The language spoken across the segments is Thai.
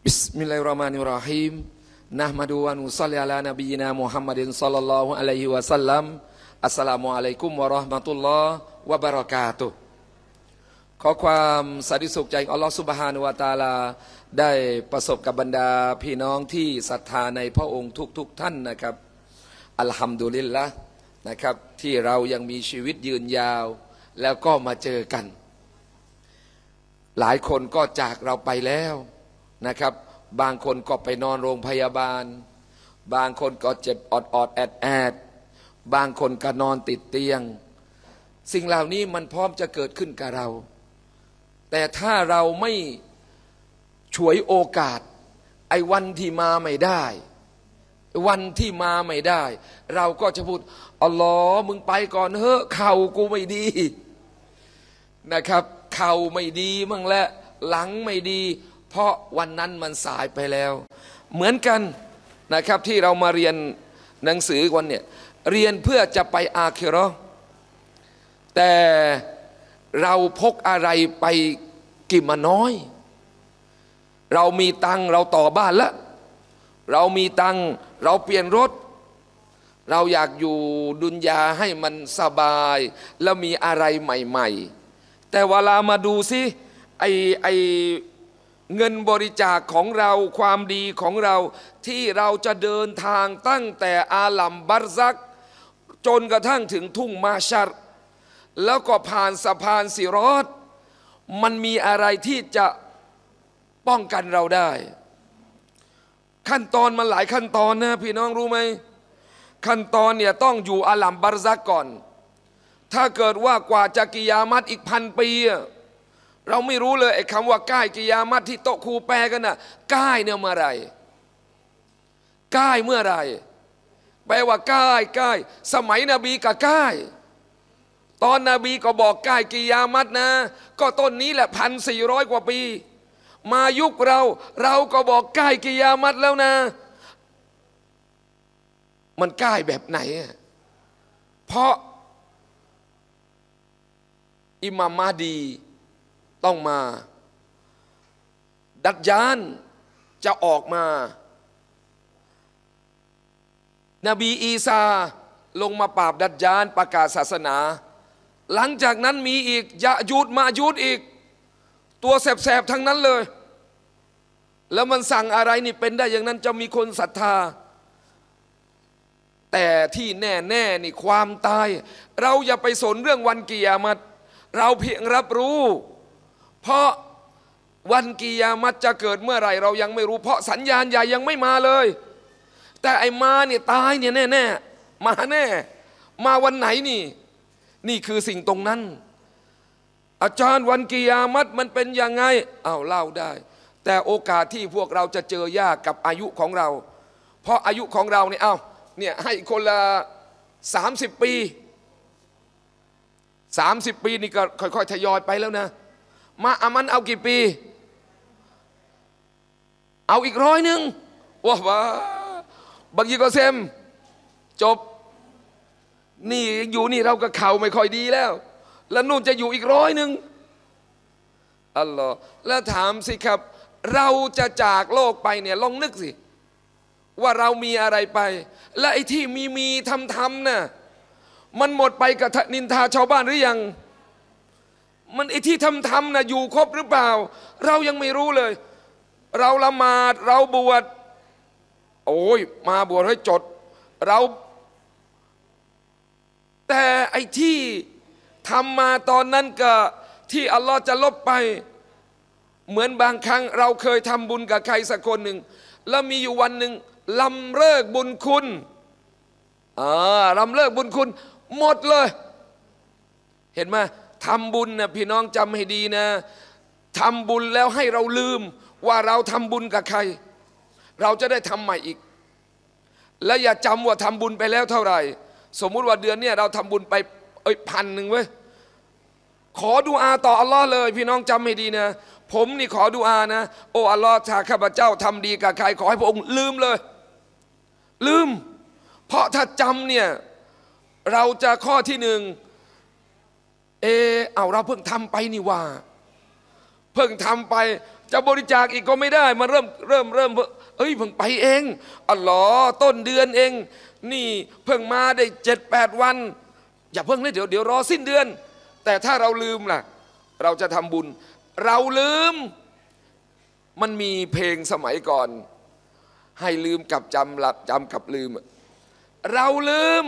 Bismillahirrahmanirrahim. Nahmadu wa nusalli ala nabiyyina Muhammadin sallallahu alaihi wasallam. Assalamualaikum warahmatullahi wabarakatuh. ขอความสันติสุขใจอัลลอฮฺสุบฮานุวาตาลา ได้ประสบกับบรรดาพี่น้อง ที่ศรัทธาในพระองค์ทุกๆทท่านนะครับอัลฮัมดุลิลละนะครับ ที่เรายังมีชีวิตยืนยาว แล้วก็มาเจอกัน หลายคนก็จากเราไปแล้วนะครับบางคนก็ไปนอนโรงพยาบาล บางคนก็เจ็บอดอดแอดแอดบางคนก็นอนติดเตียง สิ่งเหล่านี้มันพร้อมจะเกิดขึ้นกับเรา แต่ถ้าเราไม่ฉวยโอกาส ไอ้วันที่มาไม่ได้ วันที่มาไม่ได้ เราก็จะพูดอ๋อลอมึงไปก่อนเฮ้อเข่ากูไม่ดีนะครับเข่าไม่ดีมั่งและหลังไม่ดีเพราะวันนั้นมันสายไปแล้ว เหมือนกันนะครับที่เรามาเรียนหนังสือวันเนี่ยเรียนเพื่อจะไปอาเคโรแต่เราพกอะไรไปกิมาน้อย เรามีตังเราต่อบ้านละเรามีตังเราเปลี่ยนรถ เราอยากอยู่ดุนยาให้มันสบาย แล้วมีอะไรใหม่ๆ แต่เวลามาดูสิไอไอเงินบริจาคของเราความดีของเราที่เราจะเดินทางตั้งแต่อาลัมบัรซัก จนกระทั่งถึงทุ่งมาชัดแล้วก็ผ่านสะพานสิรอดมันมีอะไรที่จะป้องกันเราได้ ขั้นตอนมันหลายขั้นตอนนะพี่น้องรู้ไหมขั้นตอนเนี่ยต้องอยู่อาลัมบัรซักก่อน ถ้าเกิดว่ากว่าจะกิยามัดอีกพันปีอะเราไม่รู้เลยไอ้คำว่าก้ายกิยามัตที่โตครูแปลกันนะ่ะก้ายเนี่ยเมื่อไรก้ายเมื่อไรแปลว่าก้ายก้ายสมัยนบีกับก้ายตอนนบีก็บอกก้ายกิยามัตนะ ก็ต้นนี้แหละพันสี่ร้อยกว่าปี มายุคเรา เราก็บอกก้ายกิยามัตแล้วนะ มันก้ายแบบไหนเพราะอิมามมาดีต้องมา ดัจยานจะออกมา นบีอีซาลงมาปราบดัจยานประกาศศาสนา หลังจากนั้นมีอีกยะยุดมายุดอีก ตัวแสบๆ ทั้งนั้นเลย แล้วมันสั่งอะไรนี่เป็นได้อย่างนั้นจะมีคนศรัทธา แต่ที่แน่ๆ นี่ความตาย เราอย่าไปสนเรื่องวันเกียรติเราเพียงรับรู้เพราะวันกิยามัตจะเกิดเมื่อไหร่เรายังไม่รู้เพราะสัญญาณใหญ่ยังไม่มาเลย แต่ไอ้มาเนี่ยตายเนี่ยแน่ๆมาแน่มาวันไหนนี่นี่คือสิ่งตรงนั้น อาจารย์วันกิยามัตมันเป็นยังไงเอาเล่าได้ แต่โอกาสที่พวกเราจะเจอยากกับอายุของเรา เพราะอายุของเราเนี่ยเอาเนี่ยให้คนละ30 ปี 30 ปีนี่ก็ค่อยๆทยอยไปแล้วนะมาอามันเอากี่ปี เอาอีกร้อยหนึ่งว้าวบางทีก็เซมจบนี่อยู่นี่เราก็เข่าไม่ค่อยดีแล้ว แล้วนู่นจะอยู่อีกร้อยหนึ่งอัลลอฮ์แล้วถามสิครับ เราจะจากโลกไปเนี่ยลองนึกสิ ว่าเรามีอะไรไป และไอ้ที่มีมีทำทำน่ะมันหมดไปกับนินทาชาวบ้านหรือยังมันไอ้ที่ทำทำนะอยู่ ครบหรือเปล่า เรายังไม่รู้เลย เราละหมาดเราบวชโอ้ยมาบวชให้จด เรา แต่ไอ้ที่ทำมาตอนนั้นก็ ที่อัลลอฮ์จะลบไป เหมือนบางครั้ง เราเคยทำบุญกับใครสักคนหนึ่ง แล้วมีอยู่วันหนึ่งลำเลิกบุญคุณอ่าลำเลิกบุญคุณ หมดเลย เห็นไหมทำบุญนะพี่น้องจำให้ดีนะทำบุญแล้วให้เราลืมว่าเราทำบุญกับใคร เราจะได้ทำใหม่อีก และอย่าจำว่าทำบุญไปแล้วเท่าไหร่ สมมุติว่าเดือนนี้เราทำบุญไปเอ้ยพันหนึ่งเว้ยขอดูอาต่ออัลลอฮ์เลยพี่น้องจำให้ดีนะผมนี่ขอดูอานะโอ้อัลลอฮ์ถ้าข้าพเจ้าทำดีกับใคร ขอให้พระองค์ ลืมเลย ลืม เพราะถ้าจำเนี่ยเราจะข้อที่หนึ่งเอเอาเราเพิ่งทำไปนี่ว่า เพิ่งทำไป จะบริจาคอีกก็ไม่ได้มาเริ่ม เริ่ม เริ่ม เอ้ย เพิ่งไปเองอ๋ออต้นเดือนเอง นี่ เพิ่งมาได้เจ็ดแปดวัน อย่าเพิ่งเลยเดี๋ยวเดี๋ยวรอสิ้นเดือน แต่ถ้าเราลืมล่ะเราจะทำบุญ เราลืม มันมีเพลงสมัยก่อน ให้ลืมกับจำหลับจำกับลืม เราลืม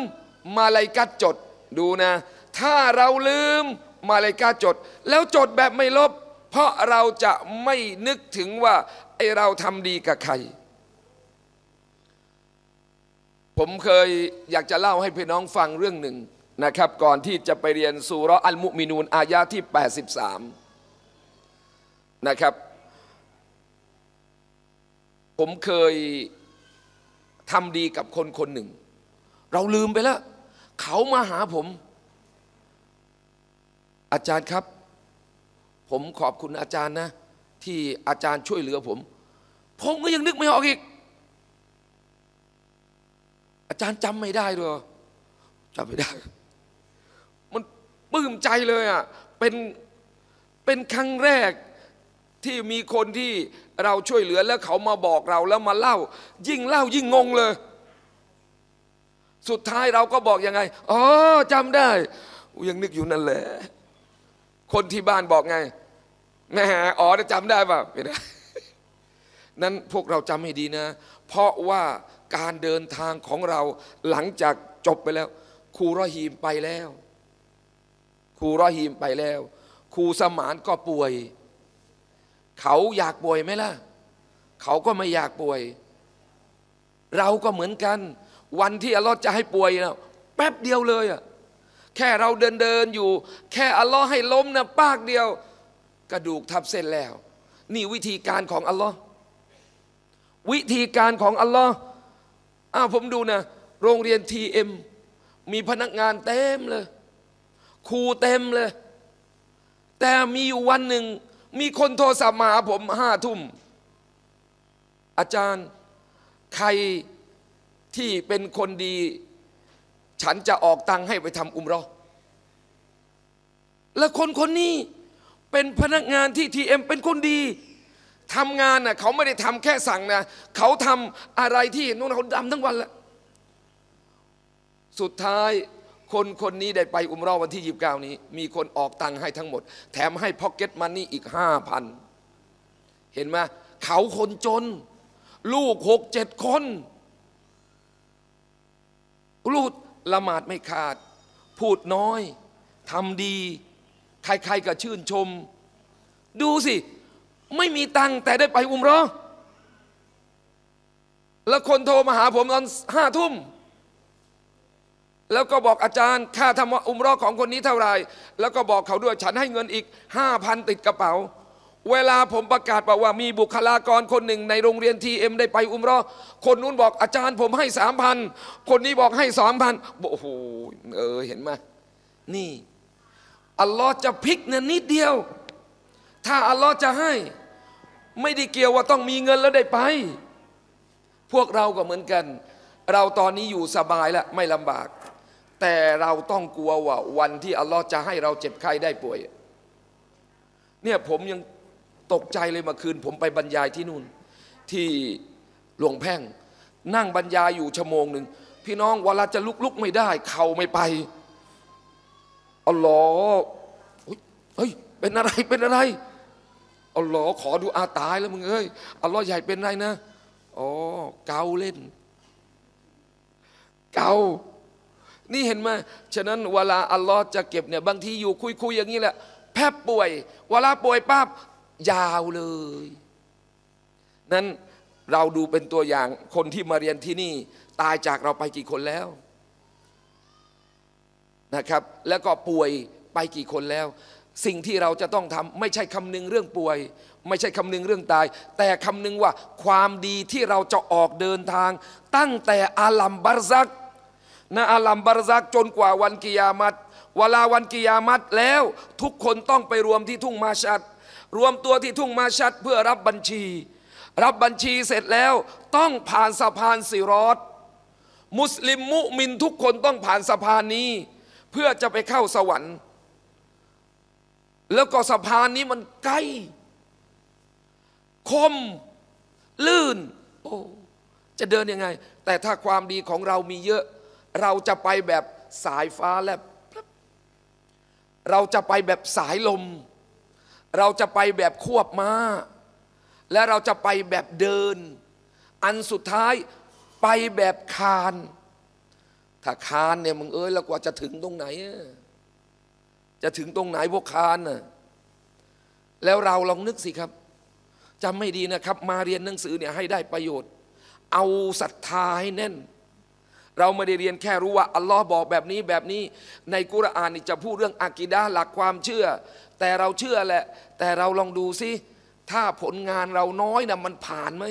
มาลายกัดจดดูนะถ้าเราลืมมาเลกาจด แล้วจดแบบไม่ลบ เพราะเราจะไม่นึกถึงว่า ไอเราทำดีกับใคร ผมเคยอยากจะเล่าให้พี่น้องฟังเรื่องหนึ่งนะครับ ก่อนที่จะไปเรียนสุรอัลมุมินูน อายาที่ 83นะครับผมเคยทำดีกับคนคนหนึ่ง เราลืมไปแล้ว เขามาหาผมอาจารย์ครับผมขอบคุณอาจารย์นะ ที่อาจารย์ช่วยเหลือผม ผมก็ยังนึกไม่ออกอีกอาจารย์จำไม่ได้ด้วยจำไม่ได้ มันปลื้มใจเลยอ่ะเป็นเป็นครั้งแรกที่มีคนที่เราช่วยเหลือแล้วเขามาบอกเราแล้วมาเล่า ยิ่งเล่ายิ่งงงเลย สุดท้ายเราก็บอกยังไงอ๋อจำได้ยังนึกอยู่นั่นแหละคนที่บ้านบอกไงแม่อ๋อจำได้ป่ะไม่ได้นั้นพวกเราจำให้ดีนะ เพราะว่าการเดินทางของเราหลังจากจบไปแล้ว ครูรอฮีมไปแล้ว ครูรอฮีมไปแล้ว ครูสมานก็ป่วย เขาอยากป่วยไหมล่ะ เขาก็ไม่อยากป่วย เราก็เหมือนกัน วันที่อัลลอฮ์จะให้ป่วยแล้ว แป๊บเดียวเลยอะแค่เราเดินเดินอยู่ แค่อัลลอฮ์ให้ล้มนะปากเดียวกระดูกทับเส้นแล้ว นี่วิธีการของอัลลอฮ์วิธีการของอัลลอฮ์อ้าวผมดูนะ โรงเรียนทีเอ็มมีพนักงานเต็มเลยครูเต็มเลย แต่มีอยู่วันหนึ่งมีคนโทรศัพท์มาาผมห้าทุ่มอาจารย์ใครที่เป็นคนดีฉันจะออกตังให้ไปทำอุมรอและคนคนนี้เป็นพนักงานที่ทีเอ็มเป็นคนดีทำงานน่ะเขาไม่ได้ทำแค่สั่งนะเขาทำอะไรที่นู่นเขาดำทั้งวันละสุดท้ายคนคนนี้ได้ไปอุมรอวันที่ยีบก้านี้ มีคนออกตังให้ทั้งหมด แถมให้พ็อกเก็ตมันนี่อีกห้าพัน เห็นไหมเขาคนจน ลูกหกเจ็ดคนลูกละหมาดไม่ขาด พูดน้อยทำดี ใครๆก็ชื่นชม ดูสิ ไม่มีตังแต่ได้ไปอุมรอแล้วคนโทรมาหาผมตอนห้าทุ่ม แล้วก็บอกอาจารย์ ค่าทำอุมรอของคนนี้เท่าไหร่ แล้วก็บอกเขาด้วยฉันให้เงินอีกห้าพันติดกระเป๋าเวลาผมประกาศบอกว่ามีบุคลากรคนหนึ่งในโรงเรียนทีเอ็มได้ไปอุ้มรอคนนู้นบอกอาจารย์ผมให้สามพันคนนี้บอกให้สามพันโอ้โหเออเห็นไหมนี่ อัลลอฮ์จะพลิกเนี่ยนิดเดียว ถ้าอัลลอฮ์จะให้ ไม่ได้เกี่ยวว่าต้องมีเงินแล้วได้ไป พวกเราก็เหมือนกัน เราตอนนี้อยู่สบายแล้ว ไม่ลำบาก แต่เราต้องกลัวว่าวันที่อัลลอฮ์จะให้เราเจ็บไข้ได้ป่วยเนี่ยผมยังตกใจเลยเมื่อคืน ผมไปบรรยายที่นู่น ที่หลวงแพ่ง นั่งบรรยายอยู่ชั่วโมงหนึ่ง พี่น้องเวลาจะลุกลุกไม่ได้ เข่าไม่ไปอัลลอฮ์เฮ้ย เป็นอะไรเป็นอะไรอัลลอฮ์ขอดูอาตายแล้วมึงเอ้ยอัลลอฮ์ใหญ่เป็นไรนะ อ๋อเกาเล่น เกานี่เห็นไหมฉะนั้นเวลาอัลลอฮ์จะเก็บเนี่ยบางทีอยู่คุยๆ อย่างนี้แหละแพบป่วยเวลาป่วยปั๊บยาวเลย นั้นเราดูเป็นตัวอย่างคนที่มาเรียนที่นี่ ตายจากเราไปกี่คนแล้วนะครับ แล้วก็ป่วยไปกี่คนแล้ว สิ่งที่เราจะต้องทำไม่ใช่คำนึงเรื่องป่วย ไม่ใช่คำนึงเรื่องตาย แต่คำนึงว่าความดีที่เราจะออกเดินทาง ตั้งแต่อาลัมบารซักนะอาลัมบารซักจนกว่าวันกิยามัตเวลาวันกิยามัตแล้ว ทุกคนต้องไปรวมที่ทุ่งมาชัดรวมตัวที่ทุ่งมาชัดเพื่อรับบัญชี รับบัญชีเสร็จแล้ว ต้องผ่านสะพานสิรอด มุสลิมมุมินทุกคนต้องผ่านสะพานนี้ เพื่อจะไปเข้าสวรรค์ แล้วก็สะพานนี้มันใกล้ คมลื่น โอ้จะเดินยังไง แต่ถ้าความดีของเรามีเยอะ เราจะไปแบบสายฟ้าแลบเราจะไปแบบสายลมเราจะไปแบบควบมา้าและเราจะไปแบบเดิน อันสุดท้ายไปแบบคานถ้าคานเนี่ยมึงเอ้ยแล้วกว่าจะถึงตรงไหนจะถึงตรงไหนพวกคานน่ะแล้วเราลองนึกสิครับจำไม่ดีนะครับ มาเรียนหนังสือเนี่ยให้ได้ประโยชน์ เอาศรัทธาให้แน่นเราไม่ได้เรียนแค่รู้ว่าอัลลอฮ์บอกแบบนี้แบบนี้ ในกุรอานนี่จะพูดเรื่องอากิดาหลักความเชื่อ แต่เราเชื่อแหละ แต่เราลองดูสิถ้าผลงานเราน้อยนะมันผ่านไหม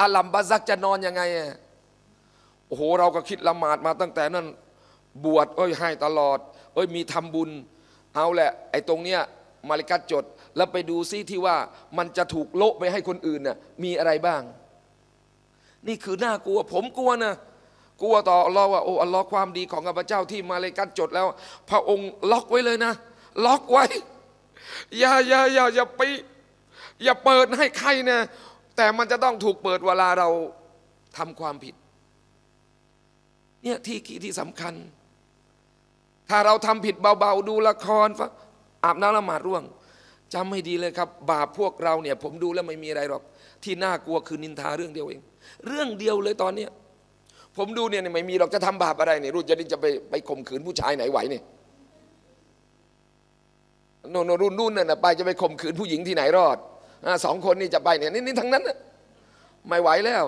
อัลัมบาซักจะนอนยังไงโอ้โหเราก็คิดละหมาดมาตั้งแต่นั้น บวชเอ้ยให้ตลอดเอ้ยมีทำบุญ เอาแหละ ไอ้ตรงเนี้ย มาลิกัดจด แล้วไปดูซิที่ว่ามันจะถูกโละไปให้คนอื่นน่ะมีอะไรบ้าง นี่คือน่ากลัว ผมกลัวนะกลัวต่ออัลลอฮ์ว่าโอ้อัลลอฮ์ความดีของข้าพเจ้าที่มาเลยกันจดแล้ว พระองค์ ล็อกไว้เลยนะ ล็อกไว้อย่าอย่าอย่าอย่าไป อย่าเปิดให้ใครนะแต่มันจะต้องถูกเปิดเวลาเราทำความผิด เนี่ยที่ที่สำคัญ ถ้าเราทำผิดเบาๆดูละคร อาบน้ำละหมาดร่วงจำให้ดีเลยครับบาปพวกเราเนี่ยผมดูแล้วไม่มีอะไรหรอก ที่น่ากลัวคือนินทาเรื่องเดียวเอง เรื่องเดียวเลยตอนเนี้ยผมดูเนี่ยไม่มีเราจะทำบาปอะไรเนี่ยรุ่นจะนี่จะไปไปข่มขืนผู้ชายไหนไหวเนี่ยโนนรุ่นนู่นน่ะไปจะไปข่มขืนผู้หญิงที่ไหนรอดสองคนนี่จะไปเนี่ยนี่ทั้งนั้นไม่ไหวแล้ว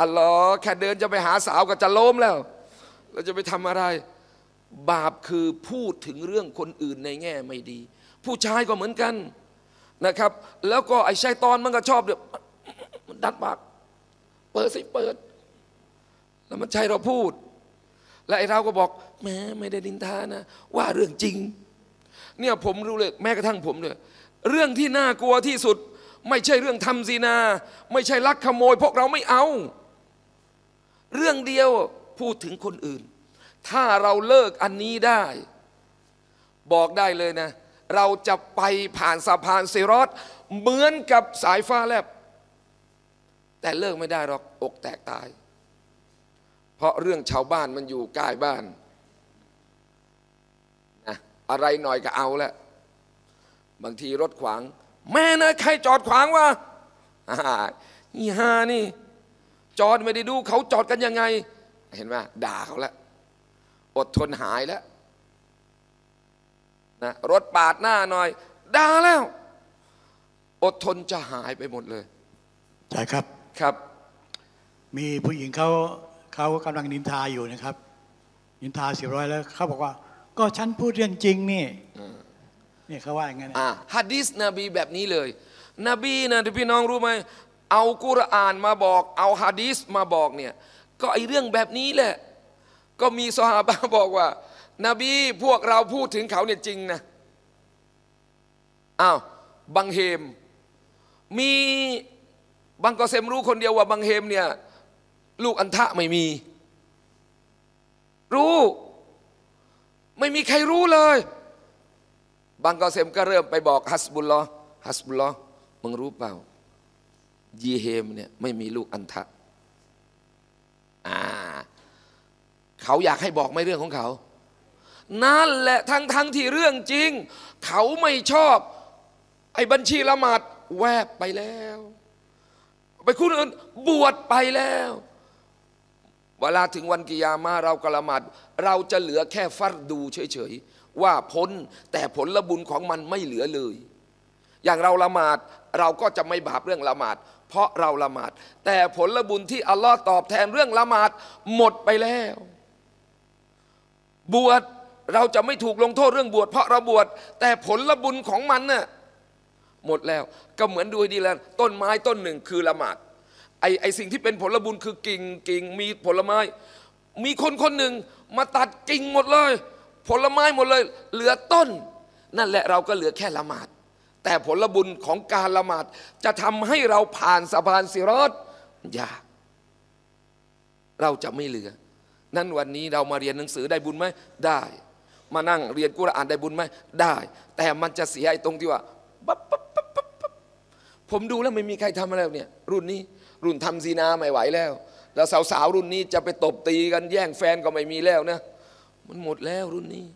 อัลลอฮ์แค่เดินจะไปหาสาวก็จะล้มแล้ว เราจะไปทำอะไร บาปคือพูดถึงเรื่องคนอื่นในแง่ไม่ดี ผู้ชายก็เหมือนกันนะครับ แล้วก็ไอ้ชายตอนมันก็ชอบเดือมดัดปากเปิดสิเปิดแล้วมันใช่เราพูด และไอ้เราก็บอก แม้ไม่ได้ดินทานะ ว่าเรื่องจริง เนี่ยผมรู้เลยแม้กระทั่งผมเลยเรื่องที่น่ากลัวที่สุด ไม่ใช่เรื่องทำซีนา ไม่ใช่ลักขโมย พวกเราไม่เอา เรื่องเดียวพูดถึงคนอื่น ถ้าเราเลิกอันนี้ได้ บอกได้เลยนะ เราจะไปผ่านสะพานเซรอตเหมือนกับสายฟ้าแลบแต่เลิกไม่ได้หรอกอกแตกตายเพราะเรื่องชาวบ้านมันอยู่ใกล้บ้านนะอะไรหน่อยก็เอาและบางทีรถขวาง แม่นะใครจอดขวางวะ นี่ฮานี่ จอดไม่ได้ดูเขาจอดกันยังไง เห็นไหมด่าเขาแล้ว อดทนหายแล้วนะรถปาดหน้าหน่อย ด่าแล้ว อดทนจะหายไปหมดเลยใช่ครับครับ มีผู้หญิงเขาเขากำลังนินทาอยู่นะครับนินทาเสียร้อยแล้วเขาบอกว่า ก็ฉันพูดเรื่องจริงนี่นี่ เขาว่าอย่างนั้นฮัดดิสนบี แบบนี้เลยนบีนะที่พี่น้องรู้ไหมเอากุรอาน มาบอก เอาฮัดดิสมาบอกเนี่ย ก็ไอเรื่องแบบนี้แหละ ก็มีสฮาบะบอกว่านบีพวกเราพูดถึงเขาเนี่ยจริงนะอ้าวบังเฮม มีบังกอเซมรู้คนเดียวว่าบังเฮมเนี่ยลูกอันทะไม่มี รู้ ไม่มีใครรู้เลยบางกอเซมก็เริ่มไปบอก ฮัสบุลลอฮัสบุลลอมึงรู้เปล่ายีเฮมเนี่ยไม่มีลูกอันทะอ่าเขาอยากให้บอกไม่เรื่องของเขา นั่นแหละทั้งทั้งที่เรื่องจริง เขาไม่ชอบ ไอ้บัญชีละหมาดแวบไปแล้ว ไปคุณอื่นบวชไปแล้วเวลาถึงวันกิยามาเรากละหมาดเราจะเหลือแค่ฟัดดูเฉยๆ ว่าพ้นแต่ผลบุญของมันไม่เหลือเลย อย่างเราละหมาดเราก็จะไม่บาปเรื่องละหมาด เพราะเราละหมาด แต่ผลบุญที่อัลลอฮ์ตอบแทนเรื่องละหมาดหมดไปแล้ว บวชเราจะไม่ถูกลงโทษเรื่องบวชเพราะเราบวช แต่ผลบุญของมันน่ะหมดแล้วก็เหมือนดูดีแล้ว ต้นไม้ต้นหนึ่งคือละหมาดอ้ไอ้สิ่งที่เป็นผลบุญคือกิ่งกิ่งมีผลไม้ มีคนคนหนึ่ง มาตัดกิ่งหมดเลย ผลไม้หมดเลย เหลือต้น นั่นแหละเราก็เหลือแค่ละหมาด แต่ผลบุญของการละหมาด จะทำให้เราผ่านสะพานสิรอดยากเราจะไม่เหลือ นั่นวันนี้เรามาเรียนหนังสือได้บุญไหมได้ มานั่งเรียนกุรอานได้บุญไหมได้ แต่มันจะเสียไอ้ตรงที่ว่าปั๊บปั๊บปั๊บปั๊บผมดูแล้วไม่มีใครทำอะไรเนี่ยรุ่นนี้รุ่นทำซีนาไม่ไหวแล้ว แล้วสาวๆรุ่นนี้จะไปตบตีกันแย่งแฟนก็ไม่มีแล้วนะ มันหมดแล้วรุ่นนี้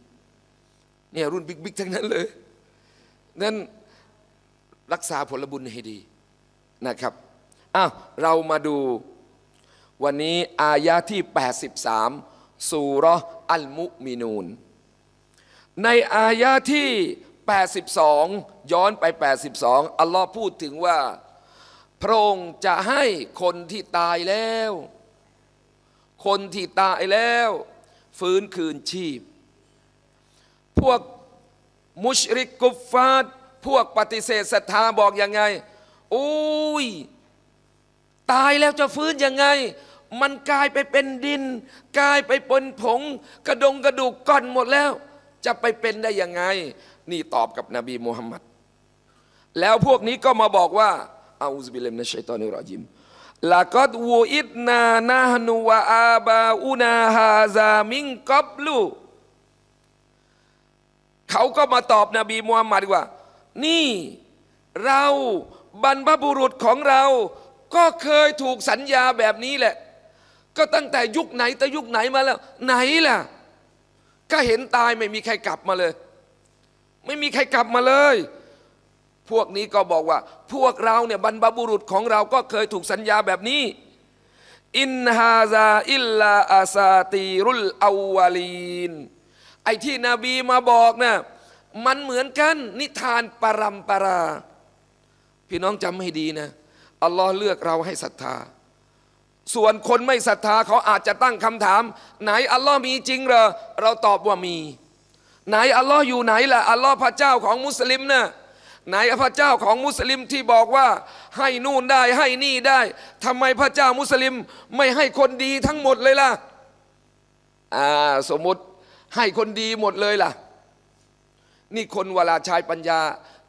เนี่ยรุ่นบิ๊กๆทั้งนั้นเลย นั้นรักษาผลบุญให้ดีนะครับอ้าวเรามาดูวันนี้อายะที่ 83สูรอัลมุมินูน ในอายะที่ 82 ย้อนไป 82 อัลลอฮ์พูดถึงว่าพระองค์จะให้คนที่ตายแล้ว คนที่ตายแล้ว ฟื้นคืนชีพ พวกมุชริกกุฟฟาดพวกปฏิเสธศรัทธาบอกยังไงอุ้ยตายแล้วจะฟื้นยังไง มันกลายไปเป็นดินกลายไปเป็นผง กระดงกระดูกก้อนหมดแล้ว จะไปเป็นได้ยังไง นี่ตอบกับนบีมูฮัมมัดแล้วพวกนี้ก็มาบอกว่าอาอุบิเลมนชัยตอนิรอจิมลากอดวูอิดนานะฮนุวะอาบาอุนาฮาซามิงกับลูเขาก็มาตอบนบีมูฮัมมัดว่า นี่ เราบรรพบุรุษของเรา ก็เคยถูกสัญญาแบบนี้แหละ ก็ตั้งแต่ยุคไหนแต่ยุคไหนมาแล้ว ไหนล่ะ ก็เห็นตายไม่มีใครกลับมาเลย ไม่มีใครกลับมาเลยพวกนี้ก็บอกว่าพวกเราเนี่ย บรรพบุรุษของเราก็เคยถูกสัญญาแบบนี้ อินฮาซาอิลลาอาซาตีรุลอาวาลีนไอ้ที่นบีมาบอกนะ่ะมันเหมือนกัน นิทานปรัมปรา พี่น้องจำให้ดีนะ อัลลอฮ์เลือกเราให้ศรัทธา ส่วนคนไม่ศรัทธาเขาอาจจะตั้งคำถาม ไหนอัลลอฮ์มีจริงเหรอ เราตอบว่ามี ไหนอัลลอฮ์อยู่ไหนล่ะอัลลอฮ์พระเจ้าของมุสลิมนะ่ะไหนพระเจ้าของมุสลิมที่บอกว่า ให้นู่นได้ให้นี่ได้ ทำไมพระเจ้ามุสลิมไม่ให้คนดีทั้งหมดเลยล่ะอ่าสมมติให้คนดีหมดเลยล่ะ นี่คนเวลาชายปัญญา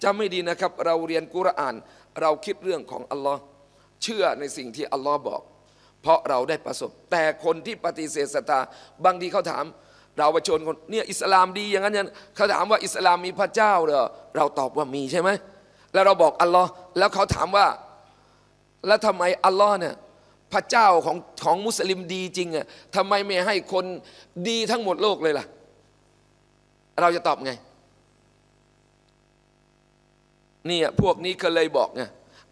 จะไม่ดีนะครับ เราเรียนกุรอานเราคิดเรื่องของอัลลอฮ์เชื่อในสิ่งที่อัลลอฮ์บอก เพราะเราได้ประสบ แต่คนที่ปฏิเสธศรัทธาบางทีเขาถามดาวชนคนเนี่ยอิสลามดีอย่างนั้นเนี่ยเขาถามว่าอิสลามมีพระเจ้าเหรอ เราตอบว่ามีใช่ไหม แล้วเราบอก อัลลอฮ์แล้วเขาถามว่าแล้วทำไมอัลลอฮ์เนี่ยพระเจ้าของของมุสลิมดีจริงอ่ะทำไมไม่ให้คนดีทั้งหมดโลกเลยล่ะ เราจะตอบไงเนี่ยพวกนี้ก็เลยบอกไง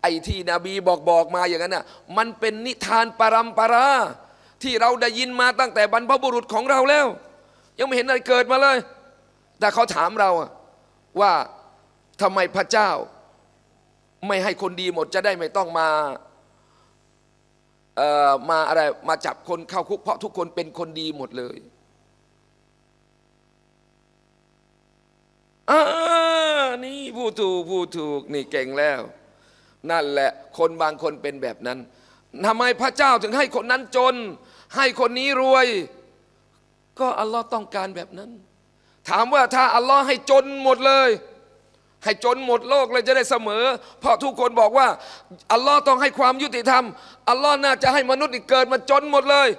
ไอ้ที่นบีบอกบอกมาอย่างนั้นน่ะมันเป็นนิทานปรำปรา ที่เราได้ยินมาตั้งแต่บรรพบุรุษของเราแล้วยังไม่เห็นอะไรเกิดมาเลย แต่เขาถามเราว่าทำไมพระเจ้า ไม่ให้คนดีหมดจะได้ไม่ต้องมามาอะไรมาจับคนเข้าคุกเพราะทุกคนเป็นคนดีหมดเลยอ่านี่ผู้ถูกผู้ถูกนี่เก่งแล้วนั่นแหละคนบางคนเป็นแบบนั้นทำไมพระเจ้าถึงให้คนนั้นจน ให้คนนี้รวยก็อัลลอฮ์ต้องการแบบนั้น ถามว่าถ้าอัลลอฮ์ให้จนหมดเลย ให้จนหมดโลกเลยจะได้เสมอเพราะทุกคนบอกว่าอัลลอฮ์ต้องให้ความยุติธรรมอัลลอฮ์น่าจะให้มนุษย์อีกเกิดมาจนหมดเลย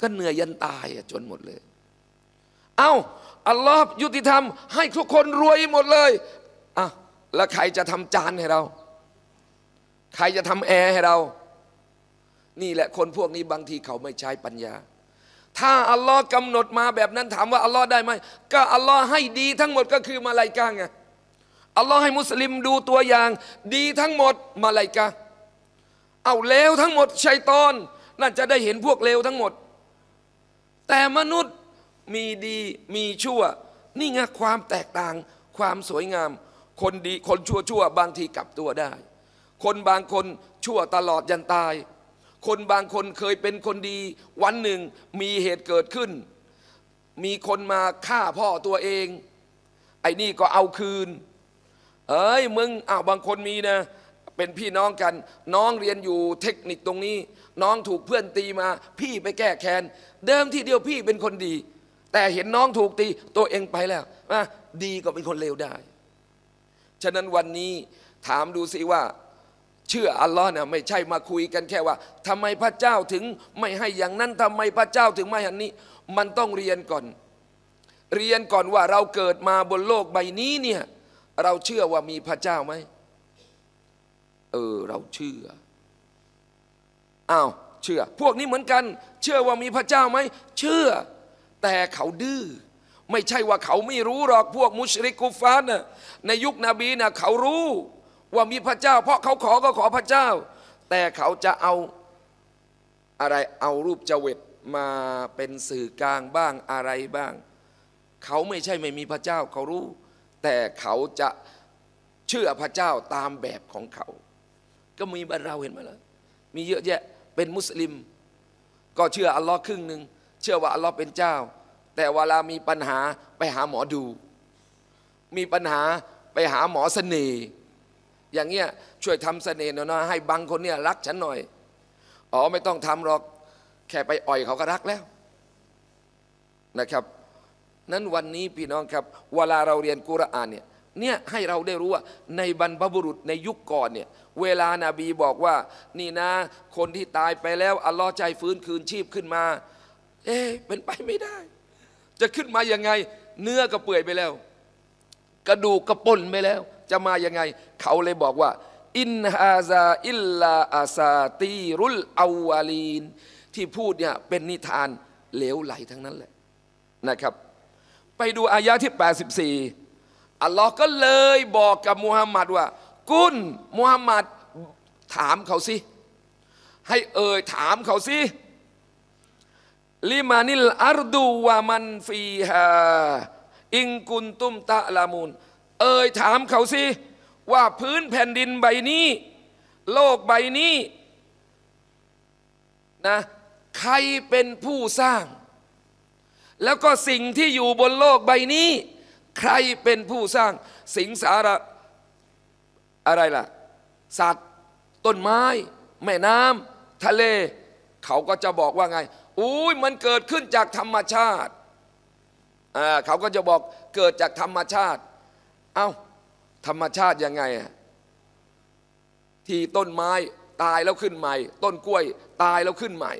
ก็เหนื่อยยันตาย จนหมดเลย เอา้าอัลลอฮ์ยุติธรรม ให้ทุกคนรวยหมดเลยอ่ะแล้วใครจะทำจานให้เรา ใครจะทำแอร์ให้เรา นี่แหละคนพวกนี้บางทีเขาไม่ใช้ปัญญาถ้าอัลลอฮ์กำหนดมาแบบนั้นถามว่าอัลลอฮ์ได้ไหมก็อัลลอฮ์ให้ดีทั้งหมดก็คือมาลายกาไงอัลลอฮ์ให้มุสลิมดูตัวอย่าง ดีทั้งหมดมาลายกาเอาเลวทั้งหมดชัยตอน น่าจะได้เห็นพวกเลวทั้งหมด แต่มนุษย์มีดีมีชั่ว นี่ไงความแตกต่าง ความสวยงาม คนดีคนชั่วชั่วบางทีกลับตัวได้ คนบางคนชั่วตลอดยันตายคนบางคนเคยเป็นคนดี วันหนึ่งมีเหตุเกิดขึ้น มีคนมาฆ่าพ่อตัวเอง ไอ้นี่ก็เอาคืน เอ้ย มึงอ้าวบางคนมีนะ เป็นพี่น้องกัน น้องเรียนอยู่เทคนิคตรงนี้ น้องถูกเพื่อนตีมา พี่ไปแก้แค้นเดิมที่เดียวพี่เป็นคนดี แต่เห็นน้องถูกตีตัวเองไปแล้วดีก็เป็นคนเลวได้ฉะนั้นวันนี้ถามดูสิว่าเชื่ออัลลอฮ์นะไม่ใช่มาคุยกันแค่ว่าทำไมพระเจ้าถึงไม่ให้อย่างนั้นทำไมพระเจ้าถึงไม่อันนี้ มันต้องเรียนก่อน เรียนก่อนว่าเราเกิดมาบนโลกใบนี้เนี่ย เราเชื่อว่ามีพระเจ้าไหม เออ เราเชื่อ อ้าว เชื่อพวกนี้เหมือนกัน เชื่อว่ามีพระเจ้าไหม เชื่อ แต่เขาดื้อไม่ใช่ว่าเขาไม่รู้หรอกพวกมุชริกุฟาน่ะในยุคนบีนะเขารู้ว่ามีพระเจ้า เพราะเขาขอก็ขอพระเจ้า แต่เขาจะเอาอะไรเอารูปจเวตมาเป็นสื่อกลางบ้างอะไรบ้าง เขาไม่ใช่ไม่มีพระเจ้า เขารู้ แต่เขาจะเชื่อพระเจ้าตามแบบของเขา ก็มีบ้านเราเห็นไหมล่ะมีเยอะแยะเป็นมุสลิม ก็เชื่ออัลลอฮ์ครึ่งหนึ่งเชื่อว่าอัลลอฮ์เป็นเจ้า แต่เวลามีปัญหาไปหาหมอดู มีปัญหาไปหาหมอเสน่ห์อย่างเงี้ยช่วยทำเสน่ห์หน่อยให้บางคนเนี่ย รักฉันหน่อยอ๋อไม่ต้องทำหรอกแค่ไปอ่อยเขาก็รักแล้วนะครับ นั้นวันนี้พี่น้องครับ เวลาเราเรียนกุรอานเนี่ยเนี่ยให้เราได้รู้ว่า ในบรรพบุรุษในยุคก่อนเนี่ยเวลานาบีบอกว่า นี่นะคนที่ตายไปแล้วอัลลอฮ์ใจฟื้นคืนชีพขึ้นมา เอ๊เป็นไปไม่ได้ จะขึ้นมายังไง เนื้อก็เปื่อยไปแล้ว กระดูกกระป่นไปแล้วจะมายังไง เขาเลยบอกว่า อินฮาซาอิลลาอาซาตีรุลอาวาลีน ที่พูดเนี่ยเป็นนิทานเหลวไหลทั้งนั้นแหละนะครับ ไปดูอายะที่ 84 อัลลอฮ์ก็เลยบอกกับมูฮัมหมัดว่า กุนมูฮัมหมัด ถามเขาสิ ให้เอ่ยถามเขาสิ ลิมานิลอารดูวามันฟีฮา อิงกุนตุมตะลามูนเอ่ยถามเขาสิว่าพื้นแผ่นดินใบนี้ โลกใบนี้นะใครเป็นผู้สร้าง แล้วก็สิ่งที่อยู่บนโลกใบนี้ ใครเป็นผู้สร้าง สิงสาระอะไรล่ะ สัตว์ต้นไม้ แม่น้ำทะเล เขาก็จะบอกว่าไง อุ้ยมันเกิดขึ้นจากธรรมชาติ เขาก็จะบอกเกิดจากธรรมชาติเอา้า ธรรมชาติยังไงที่ต้นไม้ตายแล้วขึ้นใหม่ ต้นกล้วยตายแล้วขึ้นใหม่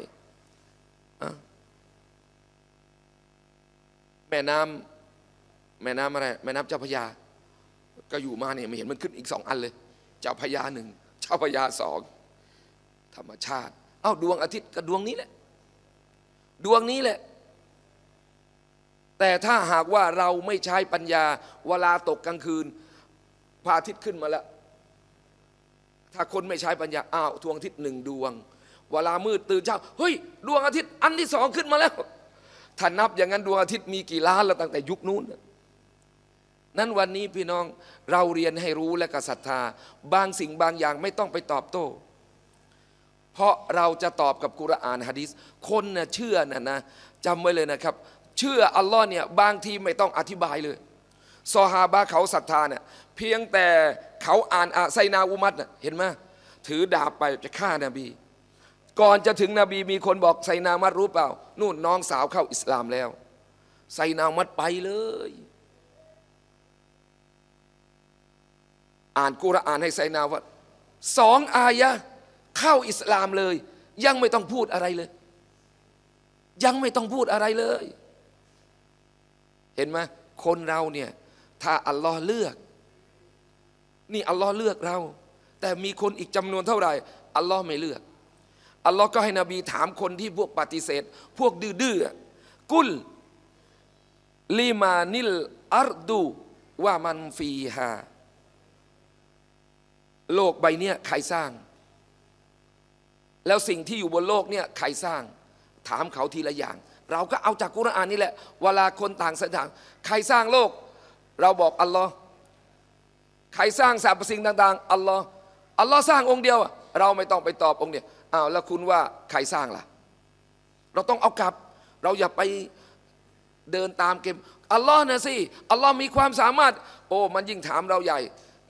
แม่น้ำแม่น้ำอะไรแม่น้ำเจ้าพยาก็อยู่มาเนี่ยไม่เห็นมันขึ้นอีกสองอันเลย เจ้าพยาหนึ่งเจ้าพยาสองธรรมชาติเอ้าดวงอาทิตย์กับดวงนี้แหละดวงนี้แหละแต่ถ้าหากว่าเราไม่ใช้ปัญญา เวลาตกกลางคืนพระอาทิตย์ขึ้นมาแล้ว ถ้าคนไม่ใช้ปัญญาอ้าวทวงอาทิตย์หนึ่งดวงเวลามืดตื่นเช้าเฮ้ยดวงอาทิตย์อันที่สองขึ้นมาแล้วถ้านับอย่างนั้นดวงอาทิตย์มีกี่ล้านแล้ว ตั้งแต่ยุคนู้น นั้นวันนี้พี่น้องเราเรียนให้รู้และกศรัทธา บางสิ่งบางอย่างไม่ต้องไปตอบโต้เพราะเราจะตอบกับกุรอานฮะดิษคนนะเชื่อนะนะจำไว้เลยนะครับเชื่ออัลลอฮ์เนี่ยบางทีไม่ต้องอธิบายเลย ซอฮาบะเขาศรัทธาเนี่ยเพียงแต่เขาอ่านอาไซนาอุมัตเเห็นไหมถือดาบไปจะฆ่านาบี ก่อนจะถึงนบีมีคนบอกไซนามัดรู้เปล่า นู่นน้องสาวเข้าอิสลามแล้วไซนามัดไปเลย อ่านกุรอานให้ไซนาวัดสองอายะเข้าอิสลามเลย ยังไม่ต้องพูดอะไรเลย ยังไม่ต้องพูดอะไรเลยเห็นไหมคนเราเนี่ย ถ้าอัลลอฮ์เลือก นี่อัลลอฮ์เลือกเรา แต่มีคนอีกจำนวนเท่าไหร่อัลลอฮ์ไม่เลือกอัลลอฮ์ก็ให้นบีถามคนที่พวกปฏิเสธ พวกดื้อๆ กุลลีมานิลอัรดู ว่ามันฟีฮาโลกใบเนี้ยใครสร้าง แล้วสิ่งที่อยู่บนโลกเนี่ย ใครสร้าง ถามเขาทีละอย่างเราก็เอาจากกุรอานนี่แหละเวลาคนต่างสถานใครสร้างโลก เราบอกอัลลอฮ์ใครสร้างสรรพสิ่งต่าง ๆอัลลอฮ์อัลลอฮ์สร้างองค์เดียวเราไม่ต้องไปตอบองค์เดียวอ้าวแล้วคุณว่าใครสร้างล่ะ เราต้องเอากลับ เราอย่าไปเดินตามเกมอัลลอฮ์นะสิอัลลอฮ์มีความสามารถ โอ้มันยิ่งถามเราใหญ่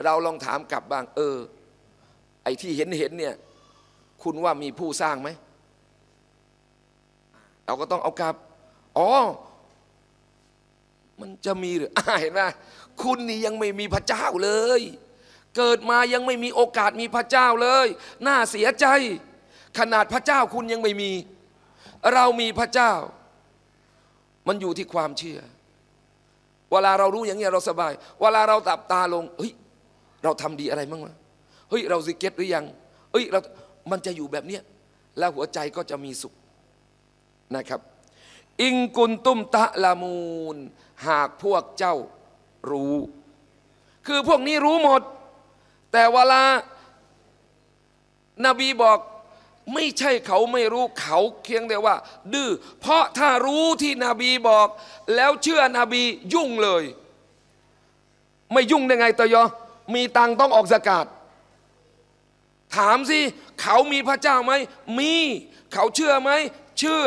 เราลองถามกลับบ้างเออ ไอ้ที่เห็นเห็นเนี่ยคุณว่ามีผู้สร้างไหมเราก็ต้องเอากลับ อ๋อ มันจะมีหรือเห็นไหมคุณนี่ยังไม่มีพระเจ้าเลย เกิดมายังไม่มีโอกาสมีพระเจ้าเลย น่าเสียใจ ขนาดพระเจ้า คุณยังไม่มี เรามีพระเจ้า มันอยู่ที่ความเชื่อ เวลาเรารู้อย่างนี้เราสบาย เวลาเราตับตาลง เฮ้ย เราทำดีอะไรม้่งวะ เฮ้ย เราสิเก็ตหรือยังเฮ้ย เรา มันจะอยู่แบบเนี้ยแล้วหัวใจก็จะมีสุขนะครับอิงกุลตุมตะละมูลหากพวกเจ้ารู้ คือพวกนี้รู้หมด แต่เวลานาบีบอกไม่ใช่เขาไม่รู้เขาเคียงแต่ว่า ดื้อเพราะถ้ารู้ที่นบีบอก แล้วเชื่อนบียุ่งเลย ไม่ยุ่งได้ไงตยอมีตังต้องออกสกาศถามสิเขามีพระเจ้าไหมมีเขาเชื่อไหมเชื่อ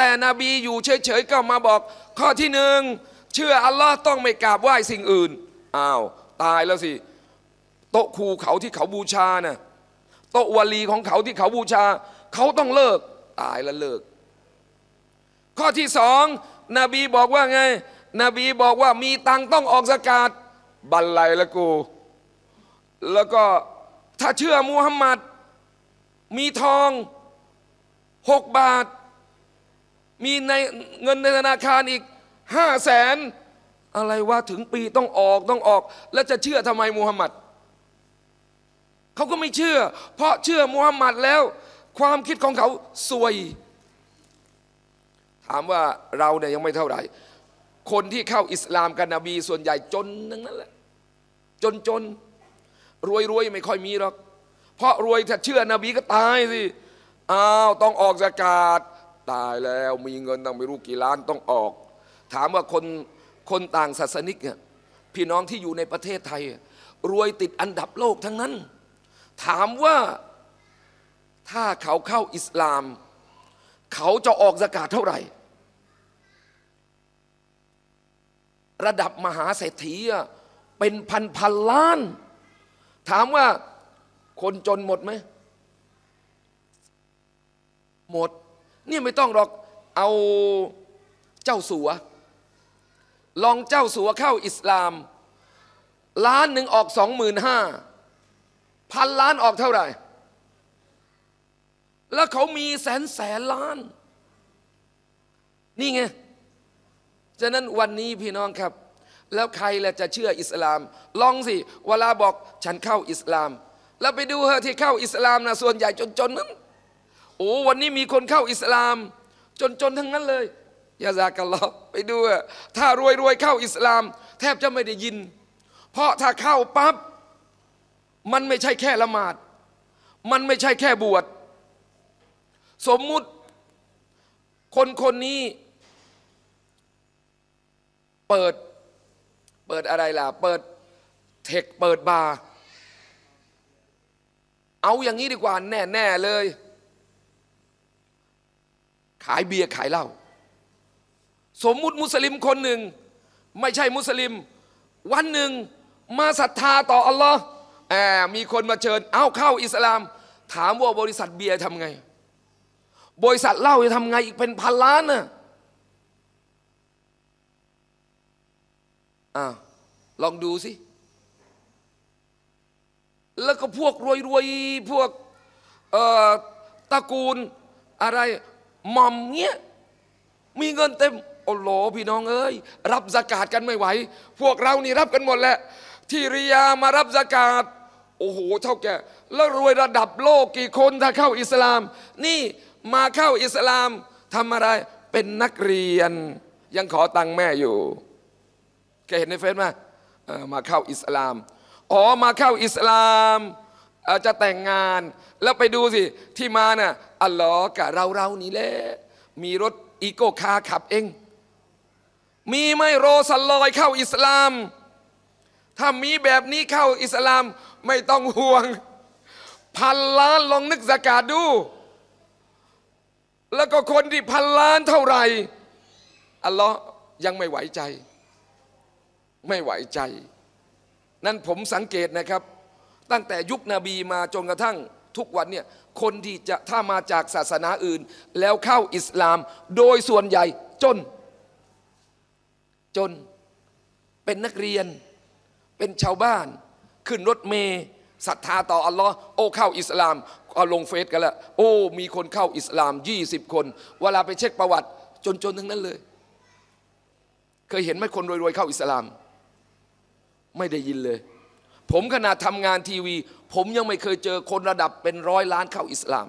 แต่นบีอยู่เฉยๆก็มาบอก ข้อที่หนึ่ง เชื่ออัลลอฮ์ต้องไม่กราบไหว้สิ่งอื่นอ้าวตายแล้วสิโต๊ะครูเขาที่เขาบูชานะ่ะโต๊ะวลีของเขาที่เขาบูชา เขาต้องเลิกตายแล้วเลิก ข้อที่สองนบีบอกว่าไงนบีบอกว่ามีตังต้องออกสกาดบันไลแล้วกู แล้วก็ถ้าเชื่อมูฮัมหมัดมีทองหกบาทมีในเงินในธนาคารอีกห้าแสนอะไรว่าถึงปีต้องออกต้องออกและจะเชื่อทำไมมูฮัมหมัดเขาก็ไม่เชื่อ เพราะเชื่อมูฮัมหมัดแล้ว ความคิดของเขาสวย ถามว่าเราเนี่ยยังไม่เท่าไหร่ คนที่เข้าอิสลามกับนบี ส่วนใหญ่จนนั่นแหละจนจน รวยรวยไม่ค่อยมีหรอกเพราะรวยถ้าเชื่อนบีก็ตายสิอ้าวต้องออกอากาศตายแล้วมีเงินตั้งไม่รู้กี่ล้านต้องออก ถามว่าคนคนต่างศาสนิก พี่น้องที่อยู่ในประเทศไทย รวยติดอันดับโลกทั้งนั้น ถามว่าถ้าเขาเข้าอิสลาม เขาจะออกสกาดเท่าไหร่ ระดับมหาเศรษฐีเป็นพันพันล้าน ถามว่าคนจนหมดไหมหมดเนี่ยไม่ต้องหรอกเอาเจ้าสัวลองเจ้าสัวเข้าอิสลาม ล้านหนึ่งออกสองหมื่นห้าพันล้านออกเท่าไหร่ แล้วเขามีแสนแสนล้านนี่ไงฉะนั้นวันนี้พี่น้องครับ แล้วใครละจะเชื่ออิสลาม ลองสิ เวลาบอกฉันเข้าอิสลาม แล้วไปดูเถอะที่เข้าอิสลามนะส่วนใหญ่จนๆนั้นโอ้วันนี้มีคนเข้าอิสลาม จนจนทั้งนั้นเลยยาซากัลลอไปดูถ้ารวยรวยเข้าอิสลาม แทบจะไม่ได้ยิน เพราะถ้าเข้าปั๊บมันไม่ใช่แค่ละหมาด มันไม่ใช่แค่บวชสมมุติ คนคนนี้เปิดเปิดอะไรล่ะ เปิดเทคเปิดบาร์เอาอย่างนี้ดีกว่าแน่ๆเลยขายเบียร์ขายเหล้าสมมุติมุสลิมคนหนึ่ง ไม่ใช่มุสลิม วันหนึ่งมาศรัทธาต่ออัลลอฮ์มีคนมาเชิญ เอาเข้าอิสลาม ถามว่าบริษัทเบียร์ทำไง บริษัทเหล้าจะทำไงอีกเป็นพันล้านนะอ่าลองดูสิแล้วก็พวกรวยๆพวกตระกูลอะไรหม่อมเงี้ยมีเงินเต็มโอ้โหพี่น้องเอ้ยรับสกาดกันไม่ไหว พวกเรานี่รับกันหมดแหละทีริยามารับสกาดโอ้โหเท่าแก่ แล้วรวยระดับโลกกี่คนถ้าเข้าอิสลาม นี่มาเข้าอิสลามทำอะไรเป็นนักเรียน ยังขอตังค์แม่อยู่ แกเห็นในเฟซไหมมาเข้าอิสลามอ๋อมาเข้าอิสลามจะแต่งงานแล้วไปดูสิที่มาเนี่ยอัลลอฮ์กับเราเรานี่แหละ มีรถอีโก้คาขับเอง มีไม่โรสลอยเข้าอิสลาม ถ้ามีแบบนี้เข้าอิสลามไม่ต้องห่วง พันล้านลองนึกสกาดดู แล้วก็คนที่พันล้านเท่าไหร่อัลลอ์ยังไม่ไหวใจ ไม่ไหวใจ นั่นผมสังเกตนะครับ ตั้งแต่ยุคนบีมาจนกระทั่งทุกวันเนี่ยคนที่จะถ้ามาจากศาสนาอื่น แล้วเข้าอิสลาม โดยส่วนใหญ่ จน จนเป็นนักเรียนเป็นชาวบ้านขึ้นรถเมย์ศรัทธาต่ออัลลอฮ์โอ้เข้าอิสลามเอาลงเฟซกันละโอ้ มีคนเข้าอิสลาม20คน เวลาไปเช็คประวัติ จนจนทั้งนั้นเลย เคยเห็นไหมคนรวยๆเข้าอิสลาม ไม่ได้ยินเลยผมขนาดทำงานทีวี ผมยังไม่เคยเจอคนระดับเป็นร้อยล้านเข้าอิสลาม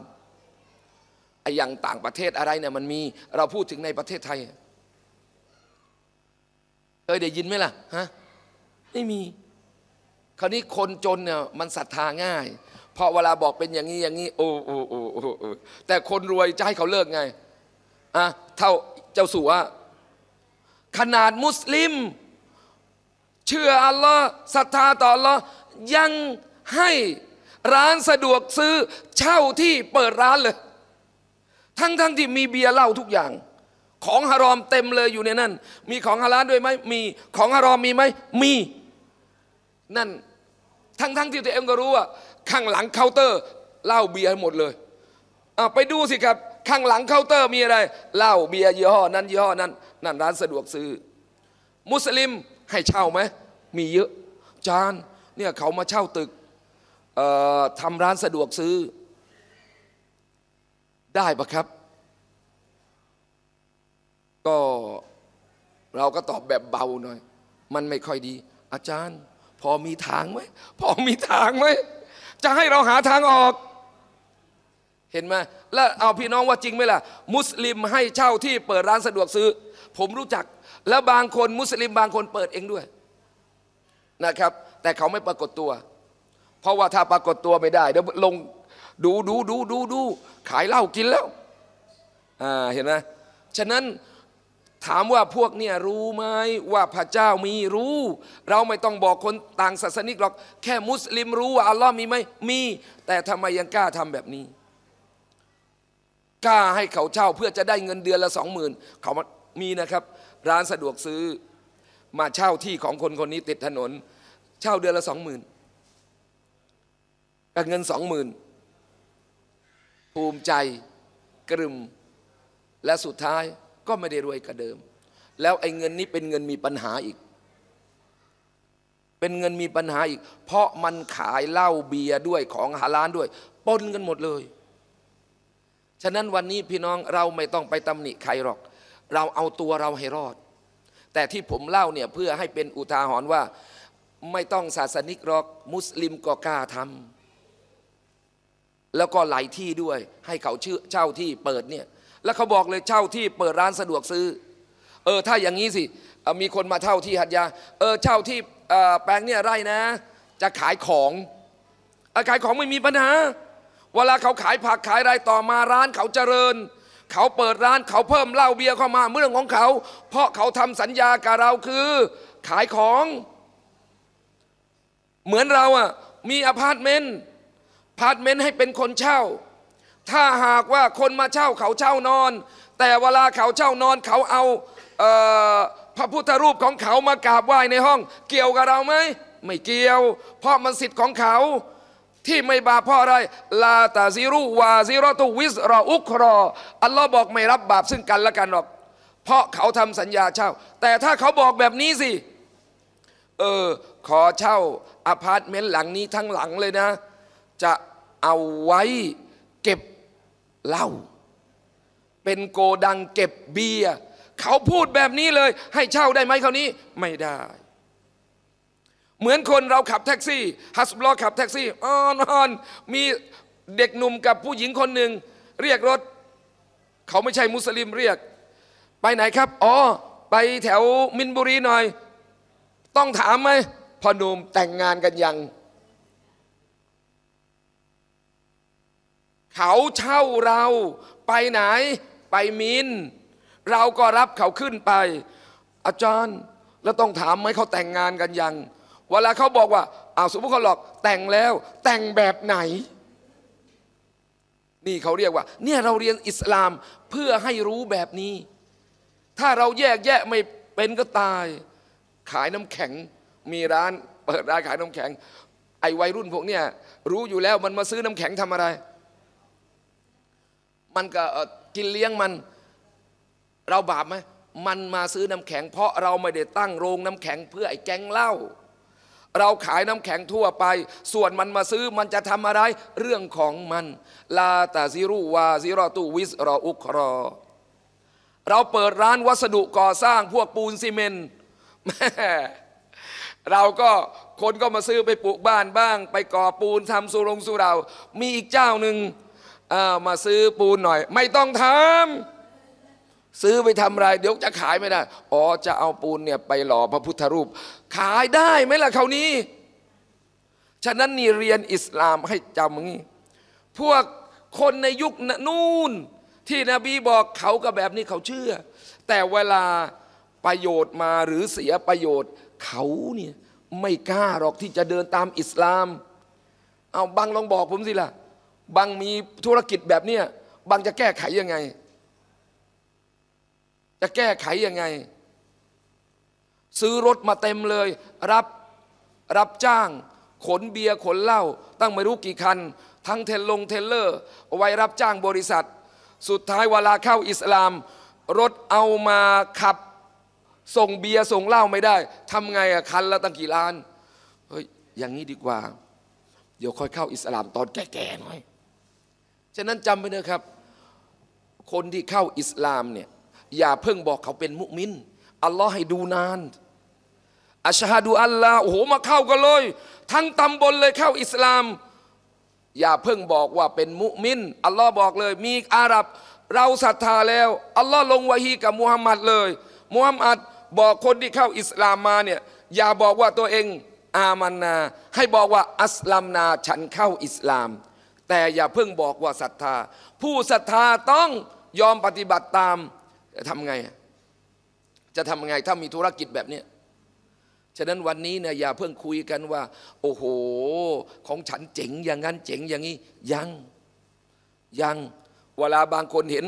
ไอ้อย่างต่างประเทศอะไรเนี่ยมันมีเราพูดถึงในประเทศไทยเคยได้ยินไหมล่ะฮะไม่มี คราวนี้คนจนเนี่ยมันศรัทธาง่ายพอเวลาบอกเป็นอย่างนี้อย่างนี้โอ้โอ้โอ้โอ้แต่คนรวยจะให้เขาเลิกไงอ่ะเท่าเจ้าสัวขนาดมุสลิมเชื่ออัลลอฮ์ศรัทธาต่ออัลลอฮ์ยังให้ร้านสะดวกซื้อ เช่าที่เปิดร้านเลย ทั้งๆทที่มีเบียร์เหล้าทุกอย่าง ของฮารอมเต็มเลยอยู่ในนั้น มีของฮาลาลด้วยไหมมี ของฮารอมมีไหมมี นั่น ทั้งๆทที่ตัวเองก็รู้ว่าข้างหลังเคาน์เตอร์เหล้าเบียร์หมดเลย ไปดูสิครับ ข้างหลังเคาน์เตอร์มีอะไรเหล้าเบียร์ยี่ห้อนั้นยี่ห้อนั้นนั่นร้านสะดวกซื้อ มุสลิมให้เช่าไหม มีเยอะจานเนี่ยเขามาเช่าตึกทำร้านสะดวกซื้อ ได้ปะครับ ก็ เราก็ตอบแบบเบาหน่อยมันไม่ค่อยดี อาจารย์ พอมีทางไหมพอมีทางไหมจะให้เราหาทางออก เห็นไหมแล้วเอาพี่น้องว่าจริงไหมล่ะมุสลิมให้เช่าที่เปิดร้านสะดวกซื้อ ผมรู้จักแล้วบางคนมุสลิมบางคนเปิดเองด้วยนะครับแต่เขาไม่ปรากฏตัว เพราะว่าถ้าปรากฏตัวไม่ได้เดี๋ยวลงดูดูดูดูดู ขายเหล้ากินแล้ว อ่า เห็นไหมฉะนั้นถามว่าพวกเนี่ยรู้ไหมว่าพระเจ้ามีรู้ เราไม่ต้องบอกคนต่างศาสนิกหรอกแค่มุสลิมรู้ว่า อัลลอฮ์มีไหมมี แต่ทำไมยังกล้าทำแบบนี้กล้าให้เขาเช่าเพื่อจะได้เงินเดือนละสองหมื่นเขามีนะครับร้านสะดวกซื้อมาเช่าที่ของคนคนนี้ติดถนน เช่าเดือนละสองหมื่นกับเงินสองหมื่นภูมิใจกุึมและสุดท้ายก็ไม่ได้รวยกระเดิม แล้วไอ้เงินนี้เป็นเงินมีปัญหาอีก เป็นเงินมีปัญหาอีกเพราะมันขายเหล้าเบียร์ด้วยของฮาลานด้วยปนกันหมดเลยฉะนั้นวันนี้พี่น้องเราไม่ต้องไปตำหนิใครหรอกเราเอาตัวเราให้รอด แต่ที่ผมเล่าเนี่ยเพื่อให้เป็นอุทาหรณ์ว่า ไม่ต้องศาสนิกหรอกมุสลิมก็กล้าทำแล้วก็หลายที่ด้วยให้เขาเช่เช่าที่เปิดเนี่ยแล้วเขาบอกเลยเช่าที่เปิดร้านสะดวกซื้อ เออถ้าอย่างนี้สิ มีคนมาเช่าที่หัดยาเออเช่าที่แปลงเนี่ยไร่นะ จะขายของอขายของไม่มีปัญหา เวลาเขาขายผักขายอะไรต่อมาร้านเขาเจริญเขาเปิดร้านเขาเพิ่มเหล้าเบียร์เข้ามาเรื่องของเขา เพราะเขาทำสัญญากับเราคือ ขายของ เหมือนเราอะมีอพาร์ตเมนต์อพาร์ตเมนต์ให้เป็นคนเช่า ถ้าหากว่าคนมาเช่าเขาเช่านอน แต่เวลาเขาเช่านอนเขาเอาเออพระพุทธรูปของเขามากราบไหว้ในห้อง เกี่ยวกับเราไหมไม่เกี่ยว เพราะมันสิทธิ์ของเขาที่ไม่บาปเพราะอะไรลาตาซิรุวาซิรอตุวิสรออุครอ อัลลอฮ์บอกไม่รับบาปซึ่งกันและกันหรอก เพราะเขาทำสัญญาเช่า แต่ถ้าเขาบอกแบบนี้สิ เออ ขอเช่าอพาร์ตเมนต์หลังนี้ทั้งหลังเลยนะ จะเอาไว้เก็บเหล้า เป็นโกดังเก็บเบียร์ เขาพูดแบบนี้เลย ให้เช่าได้ไหมคราวนี้ ไม่ได้เหมือนคนเราขับแท็กซี่ฮัสบลอขับแท็กซี่อ้อนอ้อนมีเด็กหนุ่มกับผู้หญิงคนหนึ่งเรียกรถ เขาไม่ใช่มุสลิมเรียก ไปไหนครับ อ๋อ ไปแถวมินบุรีหน่อย ต้องถามไหมพ่อหนุ่มแต่งงานกันยัง เขาเช่าเราไปไหน ไปมินเราก็รับเขาขึ้นไป อาจารย์แล้วต้องถามไหมเขาแต่งงานกันยังเวลาเขาบอกว่าเอาสมมติเขาหลอกแต่งแล้วแต่งแบบไหนนี่เขาเรียกว่า เนี่ย เราเรียนอิสลามเพื่อให้รู้แบบนี้ ถ้าเราแยกแยะไม่เป็นก็ตาย ขายน้ำแข็งมีร้านเปิดร้านขายน้ำแข็ง ไอ้วัยรุ่นพวกเนี่ยรู้อยู่แล้วมันมาซื้อน้ำแข็งทำอะไร มันก็กินเลี้ยงมันเราบาปไหมมันมาซื้อน้ำแข็งเพราะเราไม่ได้ตั้งโรงน้ำแข็งเพื่อไอ้แก๊งเหล้าเราขายน้ำแข็งทั่วไป ส่วนมันมาซื้อมันจะทำอะไรเรื่องของมัน ลาตาซิรุวาซิรอตูวิสรออุครอ เราเปิดร้านวัสดุก่อสร้าง พวกปูนซีเมนต์เราก็คนก็มาซื้อไปปลูกบ้านบ้าง ไปก่อปูนทำสุรงสุรามีอีกเจ้าหนึ่งมาซื้อปูนหน่อย ไม่ต้องทำซื้อไปทำอะไรเดี๋ยวจะขายไม่ได้ อ๋อ จะเอาปูนเนี่ยไปหล่อพระพุทธรูป ขายได้ไหมล่ะเขานี้ ฉะนั้นนี่เรียนอิสลามให้จำงี้พวกคนในยุคนนู่นที่นบีบอกเขาก็แบบนี้เขาเชื่อ แต่เวลาประโยชน์มาหรือเสียประโยชน์ เขาเนี่ยไม่กล้าหรอกที่จะเดินตามอิสลาม เอาบังลองบอกผมสิล่ะบังมีธุรกิจแบบเนี้ยบังจะแก้ไขยังไงจะแก้ไขยังไง ซื้อรถมาเต็มเลย รับ รับจ้าง ขนเบียร์ขนเหล้าตั้งไม่รู้กี่คัน ทั้งเทนลงเทนเลอร์เอาไว้รับจ้างบริษัท สุดท้ายเวลาเข้าอิสลาม รถเอามาขับ ส่งเบียร์ส่งเหล้าไม่ได้ทำไงอะคันละ ตั้งกี่ล้านเฮ้ยอย่างนี้ดีกว่า เดี๋ยวค่อยเข้าอิสลาม ตอนแก่ๆหน่อยฉะนั้นจำไปเถอะครับ คนที่เข้าอิสลามเนี่ยอย่าเพิ่งบอกเขาเป็นมุมินอัลลอฮ์ให้ดูนาน อัชฮะดูอัลลาโอ้โหมาเข้ากันเลย ทั้งตำบลเลยเข้าอิสลาม อย่าเพิ่งบอกว่าเป็นมุมินอัลลอฮ์บอกเลย มีอาหรับ เราศรัทธาแล้วอัลลอฮ์ลงวะฮีกับมุฮัมมัดเลยมุฮัมมัดบอกคนที่เข้าอิสลามมาเนี่ย อย่าบอกว่าตัวเองอามันนา ให้บอกว่าอัสลามนา ฉันเข้าอิสลาม แต่อย่าเพิ่งบอกว่าศรัทธา ผู้ศรัทธาต้องยอมปฏิบัติตามจะทำไงจะทำไงถ้ามีธุรกิจแบบนี้ ฉะนั้นวันนี้เนี่ยอย่าเพิ่งคุยกันว่า โอ้โห ของฉันเจ๋งอย่างนั้นเจ๋งอย่างนี้ ยัง ยัง เวลาบางคนเห็น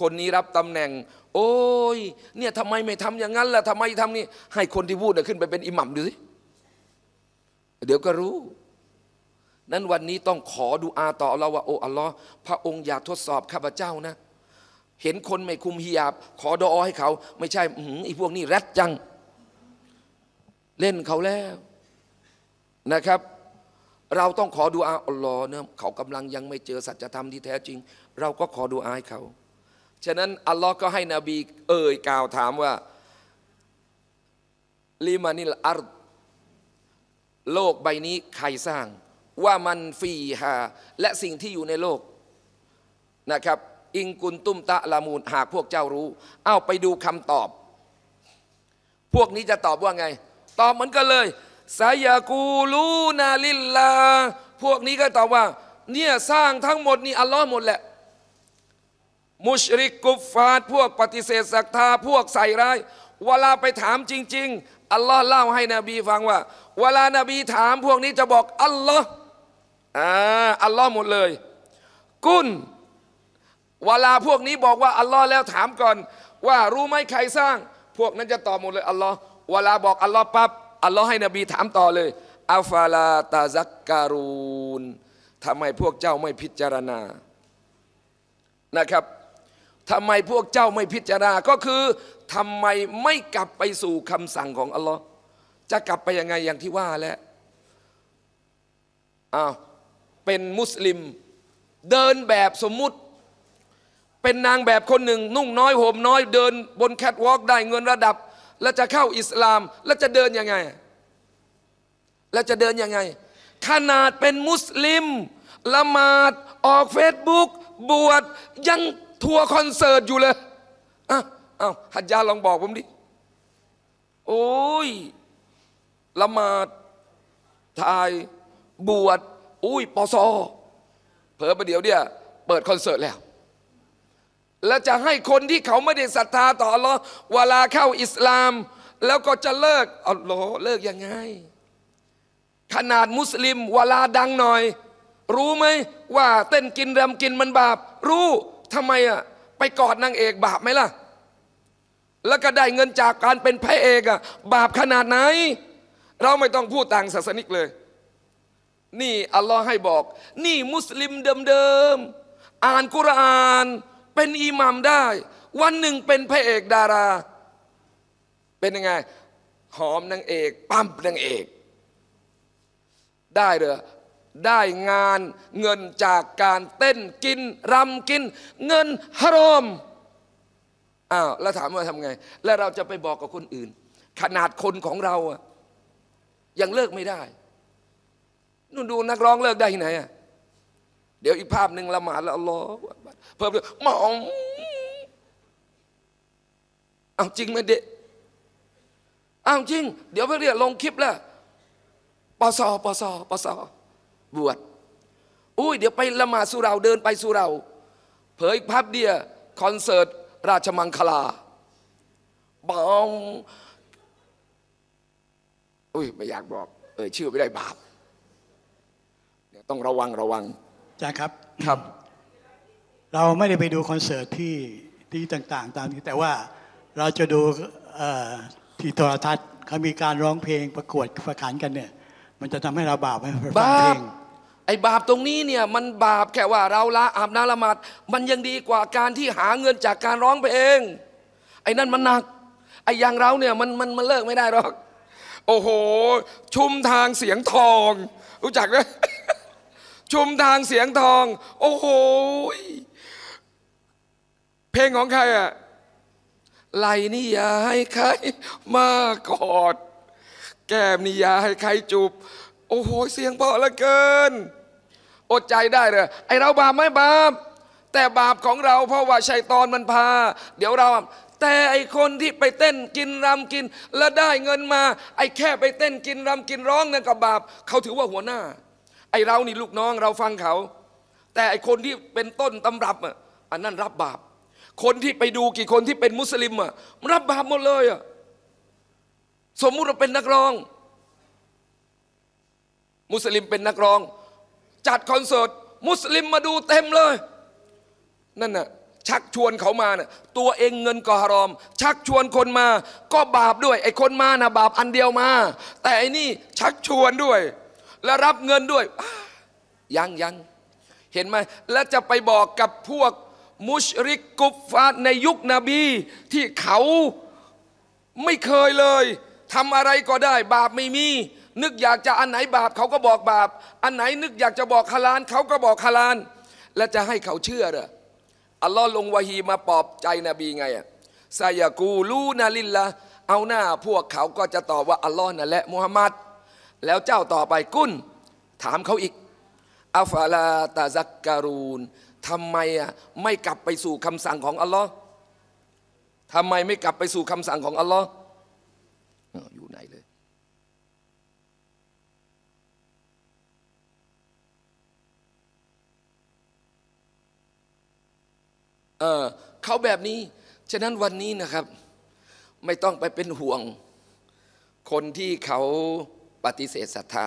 คนนี้รับตำแหน่ง โอ้ยเนี่ยทำไมไม่ทำอย่างนั้นล่ะทำไมทำนี่ให้คนที่พูดขึ้นไปเป็นอิหมัมดูสิเดี๋ยวก็รู้ นั้นวันนี้ต้องขอดูอาต่อเราว่าโอ้อัลลอฮ์พระองค์อย่าทดสอบข้าพเจ้านะเห็นคนไม่คุมฮิยาบ ขอดอให้เขา ไม่ใช่อือไอ้พวกนี้ รัดจัง เล่นเขาแล้วนะครับ เราต้องขอดูอาอัลลอฮ์เนี่ยเขากำลังยังไม่เจอสัจธรรมที่แท้จริง เราก็ขอดูอาให้เขา ฉะนั้นอัลลอฮ์ก็ให้นบี เอ่ยกล่าวถามว่าลิมานิลอาร์โลกใบนี้ใครสร้าง ว่ามันฟีฮาและสิ่งที่อยู่ในโลกนะครับอิงกุลตุ้มตะละมูลหากพวกเจ้ารู้ เอาไปดูคำตอบ พวกนี้จะตอบว่าไง ตอบเหมือนกันเลยสายากูลูนาลิลลา พวกนี้ก็ตอบว่า เนี่ย สร้างทั้งหมดนี่ อัลลอฮ์หมดแหละ มุชริกกุฟฟาดพวกปฏิเสธศรัทธาพวกใส่ร้าย เวลาไปถามจริง ๆ อัลลอฮ์เล่าให้นบีฟังว่า เวลานบีถาม พวกนี้จะบอก อัลลอฮ์อ่าอัลลอฮ์หมดเลย กุนวลาพวกนี้บอกว่าอัลลอฮ์แล้วถามก่อน ว่ารู้ไหมใครสร้าง พวกนั้นจะตอบหมดเลยอัลลอฮ์เวลา บอกอัลลอฮ์ปั๊บอัลลอฮ์ให้นบีถามต่อเลยอัฟาลาตาซักการูนทำไมพวกเจ้าไม่พิจารณานะครับทำไมพวกเจ้าไม่พิจารณาก็คือทำไมไม่กลับไปสู่คำสั่งของอัลลอฮ์จะกลับไปยังไงอย่างที่ว่าแล้วอ้าวเป็นมุสลิม เดินแบบสมมุติเป็นนางแบบคนหนึ่ง นุ่ง น้อย ห่มน้อยเดิน บนแคทวอล์กได้เงินระดับ แล้วจะเข้าอิสลาม แล้วจะเดินยังไง แล้วจะเดินยังไง ขนาดเป็นมุสลิมละหมาดออกเฟซบุ๊กบวชยังทัวร์คอนเสิร์ตอยู่เลยอ้าวฮัจยาลองบอกผมดิโอ้ยละหมาดถ่ายบวชอุ้ยปอซอเผลอประเดี๋ยวเนี่ยเปิดคอนเสิร์ตแล้วและจะให้คนที่เขาไม่ได้ศรัทธาต่ออฮ์เวลาเข้าอิสลาม แล้วก็จะเลิกอัลลอ์เลิกยังไง ขนาดมุสลิมเวลาดังหน่อย รู้ไหมว่าเต้นกินรำกินมันบาป รู้ทำไมอ่ะไปกอดนางเอกบาปไหมล่ะแล้วก็ได้เงินจากการเป็นพระเอกอ่ะบาปขนาดไหน เราไม่ต้องพูดต่างศาสนิกเลย นี่อัลลอฮ์ให้บอก นี่มุสลิมเดิมๆอ่านกุรอานเป็นอิหมัมได้ วันหนึ่งเป็นพระเอกดารา เป็นยังไง หอมนางเอกปั๊มนางเอก ได้เหรอได้งานเงินจากการเต้นกินรำกิน เงินฮารอมอ้าวแล้วถามว่าทำไง แล้วเราจะไปบอกกับคนอื่น ขนาดคนของเราอะยังเลิกไม่ได้นู่นดูนักร้องเลิกได้ที่ไหนอะเดี๋ยวอีกภาพหนึ่งละหมาดละอัลลอฮเพิ่มเลยมองเอาจริงไหมเด็กเอาจริง เดี๋ยวไปเรียกลงคลิปแล้วปสปสปสบวชอุ้ยเดี๋ยวไปละหมาดสุเราเดินไปสุเรา เผยภาพเดียคอนเสิร์ตราชมังคลา บองอุ้ยไม่อยากบอก เออชื่อไม่ได้บาปต้องระวังระวังจย์ครับครับเราไม่ได้ไปดูคอนเสิร์ตที่ที่ต่าง ๆ ตามนี้แต่ว่าเราจะดูที่โทรทัศน์เขามีการร้องเพลงประกวดประขันกันเนี่ย มันจะทำให้เราบาปไหมบาปไอ้บาปตรงนี้เนี่ยมันบาปแค่ว่าเราละอาบน้ำละหมาดมันยังดีกว่าการที่หาเงินจากการร้องเพลงไอ้นั่นมันหนักไอ้อย่างเราเนี่ยมันมันมันเลิกไม่ได้หรอกโอ้โห ชุมทางเสียงทอง รู้จักไหมชุมทางเสียงทอง โอ้โห เพลงของใครอะไหลนี่อย่าให้ใครมากอด แก้มนี่อย่าให้ใครจูบโอ้โหเสียงเพาะเหลือเกินอดใจได้เลยไอเราบาปไม่บาปแต่บาปของเรา เพราะว่าชัยตอนมันพาเดี๋ยวเรา แต่ไอคนที่ไปเต้นกินรำกิน แล้วได้เงินมาไอแค่ไปเต้นกินรำกินร้องนั่นก็บาปเขาถือว่าหัวหน้าไอเรานี่ลูกน้องเราฟังเขา แต่ไอคนที่เป็นต้นตำรับอ่ะอันนั้นรับบาปคนที่ไปดูกี่คนที่เป็นมุสลิมอ่ะรับบาปหมดเลยอ่ะสมมุติเราเป็นนักร้อง มุสลิมเป็นนักร้อง จัดคอนเสิร์ตมุสลิมมาดูเต็มเลย นั่นน่ะชักชวนเขามาน่ะตัวเองเงินก็ฮารอม ชักชวนคนมาก็บาปด้วย ไอ้คนมาน่ะบาป อันเดียวมา แต่อันนี้ชักชวนด้วยและรับเงินด้วย ยังยังเห็นไหมและจะไปบอกกับพวกมุชริกกุฟฟาในยุคนบี ที่เขาไม่เคยเลยทำอะไรก็ได้ บาปไม่มี นึกอยากจะอันไหนบาปเขาก็บอกบาปอันไหน นึกอยากจะบอกฮาลาน เขาก็บอกฮาลาน และจะให้เขาเชื่อเหรออัลลอฮ์ลงวะฮีมาปลอบใจนบีไงอะซายากูลูนาลิลละเอาหน้า พวกเขาก็จะตอบว่าอัลลอฮ์นั่นแหละมุฮัมมัดแล้วเจ้าต่อไปกุ้น ถามเขาอีกอัฟลาตาซักการูนทำไมอ่ะไม่กลับไปสู่คำสั่งของอัลลอฮ์ทำไมไม่กลับไปสู่คำสั่งของอัลลอฮ์อยู่ไหนเลยเออเขาแบบนี้ฉะนั้นวันนี้นะครับ ไม่ต้องไปเป็นห่วง คนที่เขาปฏิเสธศรัทธา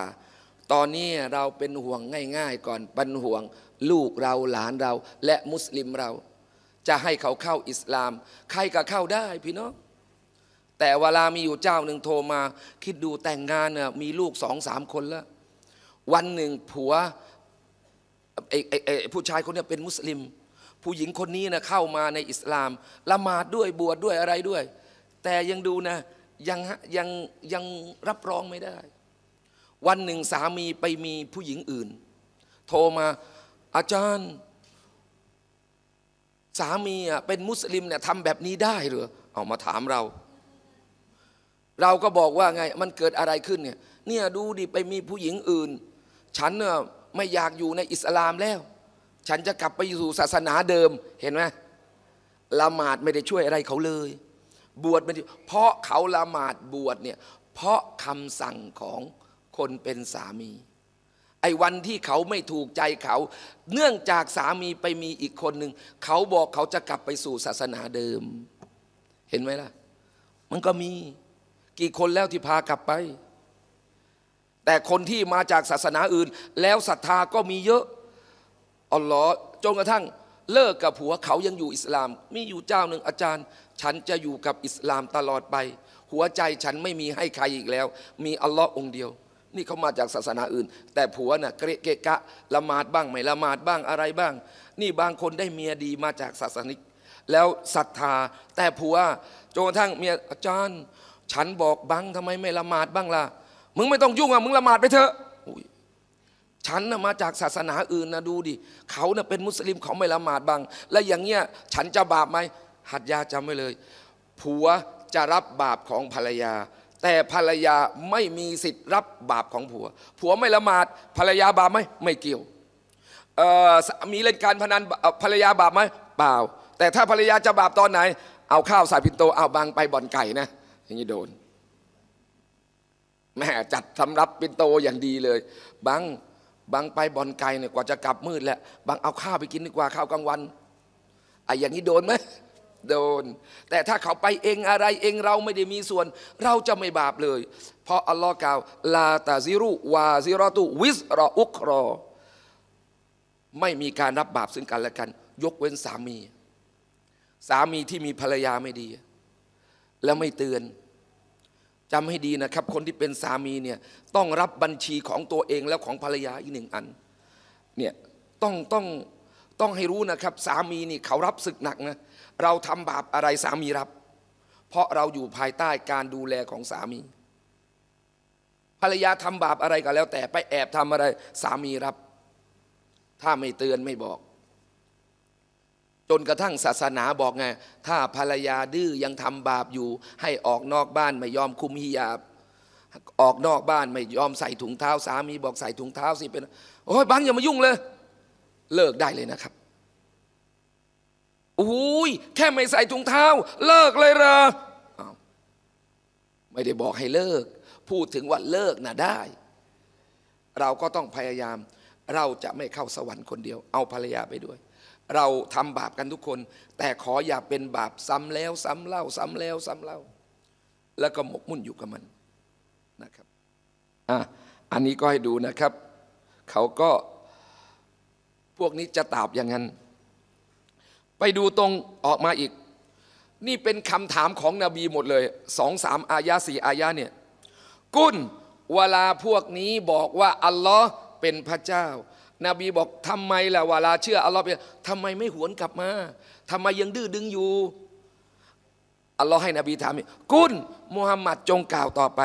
ตอนนี้เราเป็นห่วงง่ายๆ ก่อน ปันห่วงลูกเราหลานเรา และมุสลิมเรา จะให้เขาเข้าอิสลาม ใครก็เข้าได้พี่น้องแต่เวลามีอยู่เจ้าหนึ่งโทรมาคิดดูแต่งงานน่ยมีลูกสองสามคนแล้ว วันหนึ่งผัวไอไอไอ้ผู้ชายคนนี้เป็นมุสลิม ผู้หญิงคนนี้นะเข้ามาในอิสลามละหมาดด้วยบวชดด้วยอะไรด้วย แต่ยังดูนะยังยังยังรับรองไม่ได้วันหนึ่งสามีไปมีผู้หญิงอื่น โทรมาอาจารย์ สามีเป็นมุสลิมเนี่ยทำแบบนี้ได้หรือเอามาถามเรา เราก็บอกว่าไงมันเกิดอะไรขึ้นเนี่ยเนี่ยดูดิไปมีผู้หญิงอื่น ฉันเนี่ยไม่อยากอยู่ในอิสลามแล้ว ฉันจะกลับไปสู่ศาสนาเดิมเห็นไหมละหมาดไม่ได้ช่วยอะไรเขาเลย บวชไม่ได้เพราะเขาละหมาดบวชเนี่ยเพราะคำสั่งของคนเป็นสามี ไอ้วันที่เขาไม่ถูกใจเขา เนื่องจากสามีไปมีอีกคนหนึ่งเขาบอกเขาจะกลับไปสู่ศาสนาเดิม เห็นไหมล่ะมันก็มีกี่คนแล้วที่พากลับไป แต่คนที่มาจากศาสนาอื่น แล้วศรัทธาก็มีเยอะอัลลอฮ์จนกระทั่งเลิกกับผัวเขายังอยู่อิสลาม มีอยู่เจ้าหนึ่งอาจารย์ ฉันจะอยู่กับอิสลามตลอดไป หัวใจฉันไม่มีให้ใครอีกแล้ว มีอัลลอฮ์องเดียวนี่เขามาจากศาสนาอื่น แต่ผัวน่ะเกรเกะกะละหมาดบ้างไม่ละหมาดบ้างอะไรบ้าง นี่บางคนได้เมียดีมาจากศาสนิกแล้วศรัทธา แต่ผัวจนกระทั่งเมียอาจารย์ ฉันบอกบังทำไมไม่ละหมาดบ้างล่ะมึงไม่ต้องยุ่งอ่ะมึงละหมาดไปเถอะฉันนะมาจากศาสนาอื่นนะดูดิเขานะ่ะเป็นมุสลิมเขาไม่ละหมาดบ้าง และอย่างเงี้ยฉันจะบาปไหมหัดยาจำไว้เลย ผัวจะรับบาปของภรรยาแต่ภรรยาไม่มีสิทธิ์รับบาปของผัว ผัวไม่ละหมาดภรรยาบาปไหมไม่เกี่ยว มีเล่นการพนันภรรยาบาปไหมเปล่าแต่ถ้าภรรยาจะบาปตอนไหน เอาข้าวสายพินโตเอาบางไปบ่อนไก่นะ อย่างนี้โดน แม่จัดสำรับพปนโตอย่างดีเลยบางบางไปบอลไก่เนี่ยกว่าจะกลับมืดแหละบางเอาข้าวไปกินดีกว่าข้าวกลางวันไอ้อย่างนี้โดนไหมโดนแต่ถ้าเขาไปเองอะไรเองเราไม่ได้มีส่วน เราจะไม่บาปเลย เพราะอัลลอฮ์กล่าวลาตาซิรุวาซิรอตุวิสรออุครอ ไม่มีการรับบาปซึ่งกันและกัน ยกเว้นสามี สามีที่มีภรรยาไม่ดี แล้วไม่เตือนจำให้ดีนะครับคนที่เป็นสามีเนี่ยต้องรับบัญชีของตัวเองและของภรรยาอีกหนึ่งอัน เนี่ย ต้องต้องต้องให้รู้นะครับ สามีนี่เขารับศึกหนักนะเราทำบาปอะไรสามีรับ เพราะเราอยู่ภายใต้การดูแลของสามี ภรรยาทำบาปอะไรก็แล้ว แต่ไปแอบทำอะไรสามีรับ ถ้าไม่เตือนไม่บอก จนกระทั่งศาสนาบอกไงถ้าภรรยาดื้อยังทำบาปอยู่ ให้ออกนอกบ้านไม่ยอมคุมฮิยาบ ออกนอกบ้านไม่ยอมใส่ถุงเท้า สามีบอกใส่ถุงเท้าสิเป็นโอ้ยบังอย่ามายุ่งเลยเลิกได้เลยนะครับ อุ้ย แค่ไม่ใส่ถุงเท้าเลิกเลยเหรอ ไม่ได้บอกให้เลิก พูดถึงว่าเลิกนะได้ เราก็ต้องพยายาม เราจะไม่เข้าสวรรค์คนเดียว เอาภรรยาไปด้วย เราทำบาปกันทุกคน แต่ขออย่าเป็นบาปซ้ำแล้ว ซ้ำเล่า ซ้ำแล้วซ้ำเล่า แล้วก็หมกมุ่นอยู่กับมันนะครับ อ่ะอันนี้ก็ให้ดูนะครับเขาก็พวกนี้จะตอบอย่างนั้น ไปดูตรงออกมาอีก นี่เป็นคำถามของนบีหมดเลยสองสามอายะสี่อายะเนี่ย กุนเวลาพวกนี้บอกว่า อัลลอฮ์เป็นพระเจ้า นบีบอกทำไมล่ะเวลาเชื่ออัลลอฮ์เป็นทำไมไม่หวนกลับมา ทำไมยังดื้อดึงอยู่ อัลลอฮ์ให้นบีถาม กุนมุฮัมมัดจงกล่าวต่อไป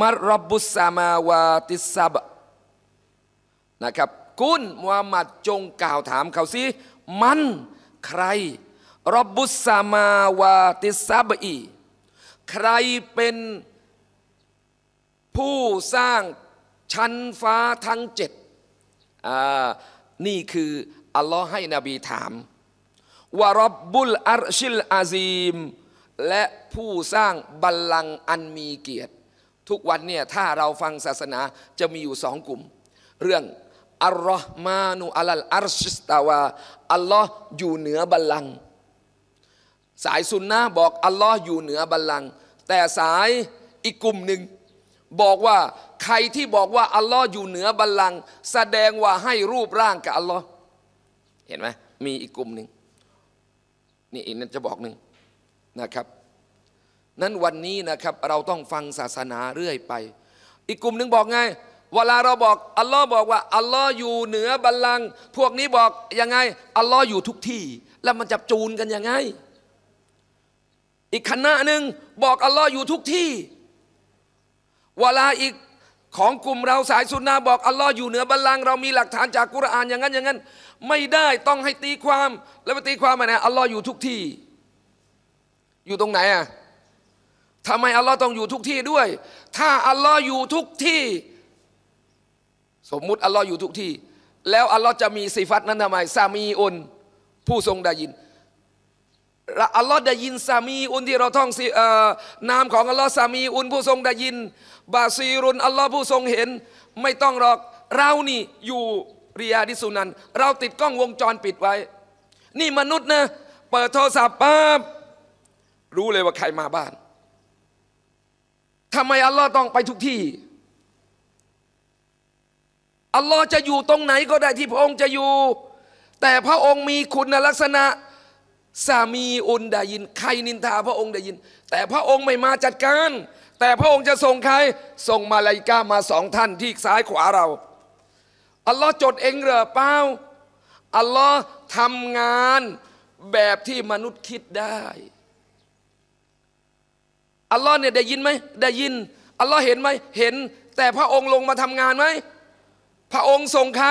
มารบบุสามาวาติสับ นะครับกุลมูฮัมหมัดจงกล่าวถามเขาสิมันใคร รบบุษามาวาติซาบอีใครเป็นผู้สร้างชั้นฟ้าทั้งเจ็ด นี่คือ อัลลอฮ์ให้นบีถามวารบบุลอัรชิลอาซีม และผู้สร้างบัลลังก์อันมีเกียรติ ทุกวันเนี่ย ถ้าเราฟังศาสนาจะมีอยู่สองกลุ่ม เรื่องอัลลอฮ์มานุอัลลอัลชิสตาวาอัลลอฮ์อยู่เหนือบัลลังก์สายสุนนะบอกอัลลอฮ์อยู่เหนือบัลลังก์แต่สายอีกกลุ่มหนึ่ง บอกว่าใครที่บอกว่าอัลลอฮ์อยู่เหนือบัลลังก์แสดงว่าให้รูปร่างกับอัลลอฮ์เห็นไหมมีอีกกลุ่มหนึ่งนี่อีกนั่นจะบอกหนึ่งนะครับ นั้นวันนี้นะครับ เราต้องฟังศาสนาเรื่อยไป อีกกลุ่มหนึ่งบอกไงเวลาเราบอกอัลลอฮ์บอกว่าอัลลอฮ์อยู่เหนือบัลลังก์พวกนี้บอกยังไงอัลลอฮ์อยู่ทุกที่ แล้วมันจะจูนกันยังไงอีกคณะหนึ่งบอกอัลลอฮ์อยู่ทุกที่เวลาอีก ของกลุ่มเราสายสุนนะบอกอัลลอฮ์อยู่เหนือบัลลังก์เรามีหลักฐานจากกุรอานอย่างนั้นอย่างนั้นไม่ได้ต้องให้ตีความแล้วไปตีความมาไหนอัลลอฮ์อยู่ทุกที่ อยู่ตรงไหนอ่ะทำไมอัลลอฮ์ต้องอยู่ทุกที่ด้วย ถ้าอัลลอฮ์อยู่ทุกที่สมมุติ อัลลอฮ์อยู่ทุกที่ แล้วอัลลอฮ์จะมีสิฟัตนั้นทำไมซามีอุนผู้ทรงได้ยินอัลลอฮ์ได้ยินซามีอุนที่เราท่องนามของอัลลอฮ์ซามีอุนผู้ทรงได้ยิน บาซีรุนอัลลอฮ์ผู้ทรงเห็น ไม่ต้องหรอกเรานี่อยู่ริยาดิสุนันเราติดกล้องวงจรปิดไว้ นี่มนุษย์นะเปิดโทรศัพท์ปั๊บรู้เลยว่าใครมาบ้านทำไม อัลลอฮ์ต้องไปทุกที่อัลลอฮ์จะอยู่ตรงไหนก็ได้ที่พระองค์จะอยู่ แต่พระองค์มีคุณลักษณะสามีอุนได้ยิน ใครนินทาพระองค์ได้ยิน แต่พระองค์ไม่มาจัดการ แต่พระองค์จะส่งใครส่งมาลายกามาสองท่านที่ซ้ายขวาเรา อัลลอฮ์จดเองเหรอเปล่าอัลลอฮ์ทำงานแบบที่มนุษย์คิดได้อัลลอฮ์เนี่ยได้ยินไหมได้ยินอัลลอฮ์เห็นไหมเห็น แต่พระองค์ลงมาทำงานไหมพระองค์ส่งใคร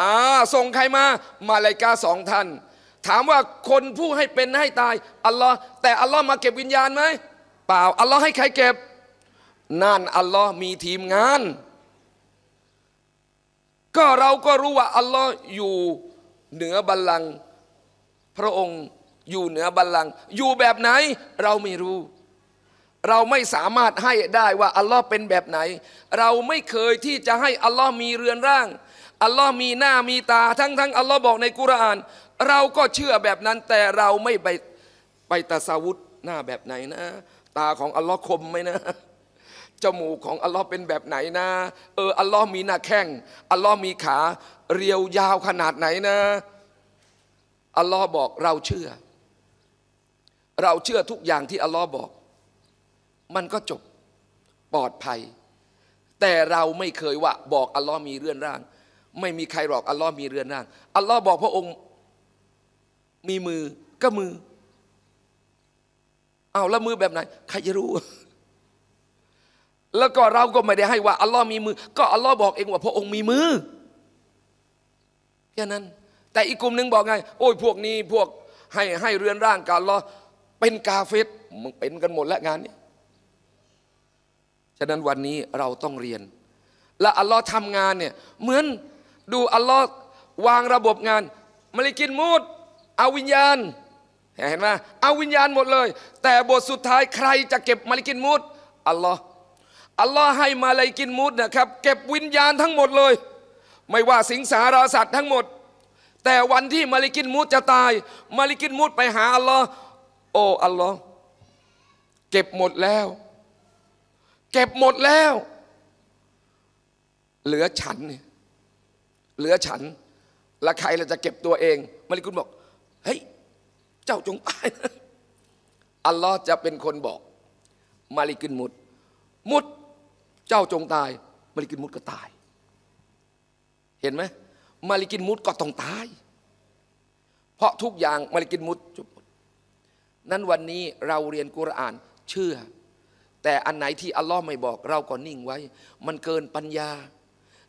อ่า ส่งใครมา มาลายกาสองท่าน ถามว่าคนผู้ให้เป็นให้ตาย อัลลอฮ์แต่อัลลอฮ์มาเก็บวิญญาณไหมเปล่า อัลลอฮ์ให้ใครเก็บ นั่นอัลลอฮ์มีทีมงาน ก็เราก็รู้ว่าอัลลอฮ์อยู่เหนือบัลลังก์พระองค์อยู่เหนือบัลลังก์อยู่แบบไหนเราไม่รู้เราไม่สามารถให้ได้ว่าอัลลอฮ์เป็นแบบไหน เราไม่เคยที่จะให้อัลลอฮ์มีเรือนร่างอัลลอฮ์มีหน้ามีตาทั้งทั้งอัลลอฮ์บอกในกุราน เราก็เชื่อแบบนั้น แต่เราไม่ไปไปตาสาวุธหน้าแบบไหนนะ ตาของอัลลอฮ์คมไหมนะจมูกของอัลลอฮ์เป็นแบบไหนนะเอออัลลอฮ์มีหน้าแข้งอัลลอฮ์มีขา เรียวยาวขนาดไหนนะอัลลอฮ์บอกเราเชื่อ เราเชื่อทุกอย่างที่อัลลอฮ์บอกมันก็จบปลอดภัย แต่เราไม่เคยว่าบอกอัลลอฮ์มีเรือนร่าง ไม่มีใครหรอกอัลลอฮ์มีเรือนร่าง อัลลอฮ์บอกพระองค์ มีมือก็มือเอาแล้วมือแบบไหน ใครจะรู้ แล้วก็เราก็ไม่ได้ให้ว่าอัลลอฮ์มีมือ ก็อัลลอฮ์บอกเองว่าพระองค์มีมือแค่นั้น แต่อีกกลุ่มหนึ่งบอกไง โอ้ยพวกนี้พวกให้ให้เรือนร่าง กันลอเป็นกาเฟตมันเป็นกันหมดแล้วงานนี้ฉะนั้นวันนี้เราต้องเรียน และอัลลอฮ์ทำงานเนี่ยเหมือน ดูอัลลอฮ์วางระบบงาน มลิกินมูดเอาวิญญาณ เห็นไหมเอาวิญญาณหมดเลย แต่บทสุดท้ายใครจะเก็บมลิกินมูดอัลลอฮ์อัลลอฮ์ให้มาลิกินมูดนะครับเก็บวิญญาณทั้งหมดเลย ไม่ว่าสิงสาราสัตว์ทั้งหมด แต่วันที่มลิกินมูดจะตายมลิกินมูดไปหาอัลลอฮ์โอ้อัลลอฮ์เก็บหมดแล้วเก็บหมดแล้ว เหลือฉันเนี่ยเหลือฉันและใครเราจะเก็บตัวเอง มาริคุณบอกเฮ้ยเจ้าจงตายอัลลอฮ์จะเป็นคนบอก มาริกุนมุด มุดเจ้าจงตาย มาริกุนมุดก็ตาย เห็นไหมมาริกินมุดก็ต้องตายเพราะทุกอย่าง มาริกินมุดจบนั้นวันนี้เราเรียนกุรอานเชื่อแต่อันไหนที่อัลลอฮ์ไม่บอกเราก็นิ่งไว้ มันเกินปัญญา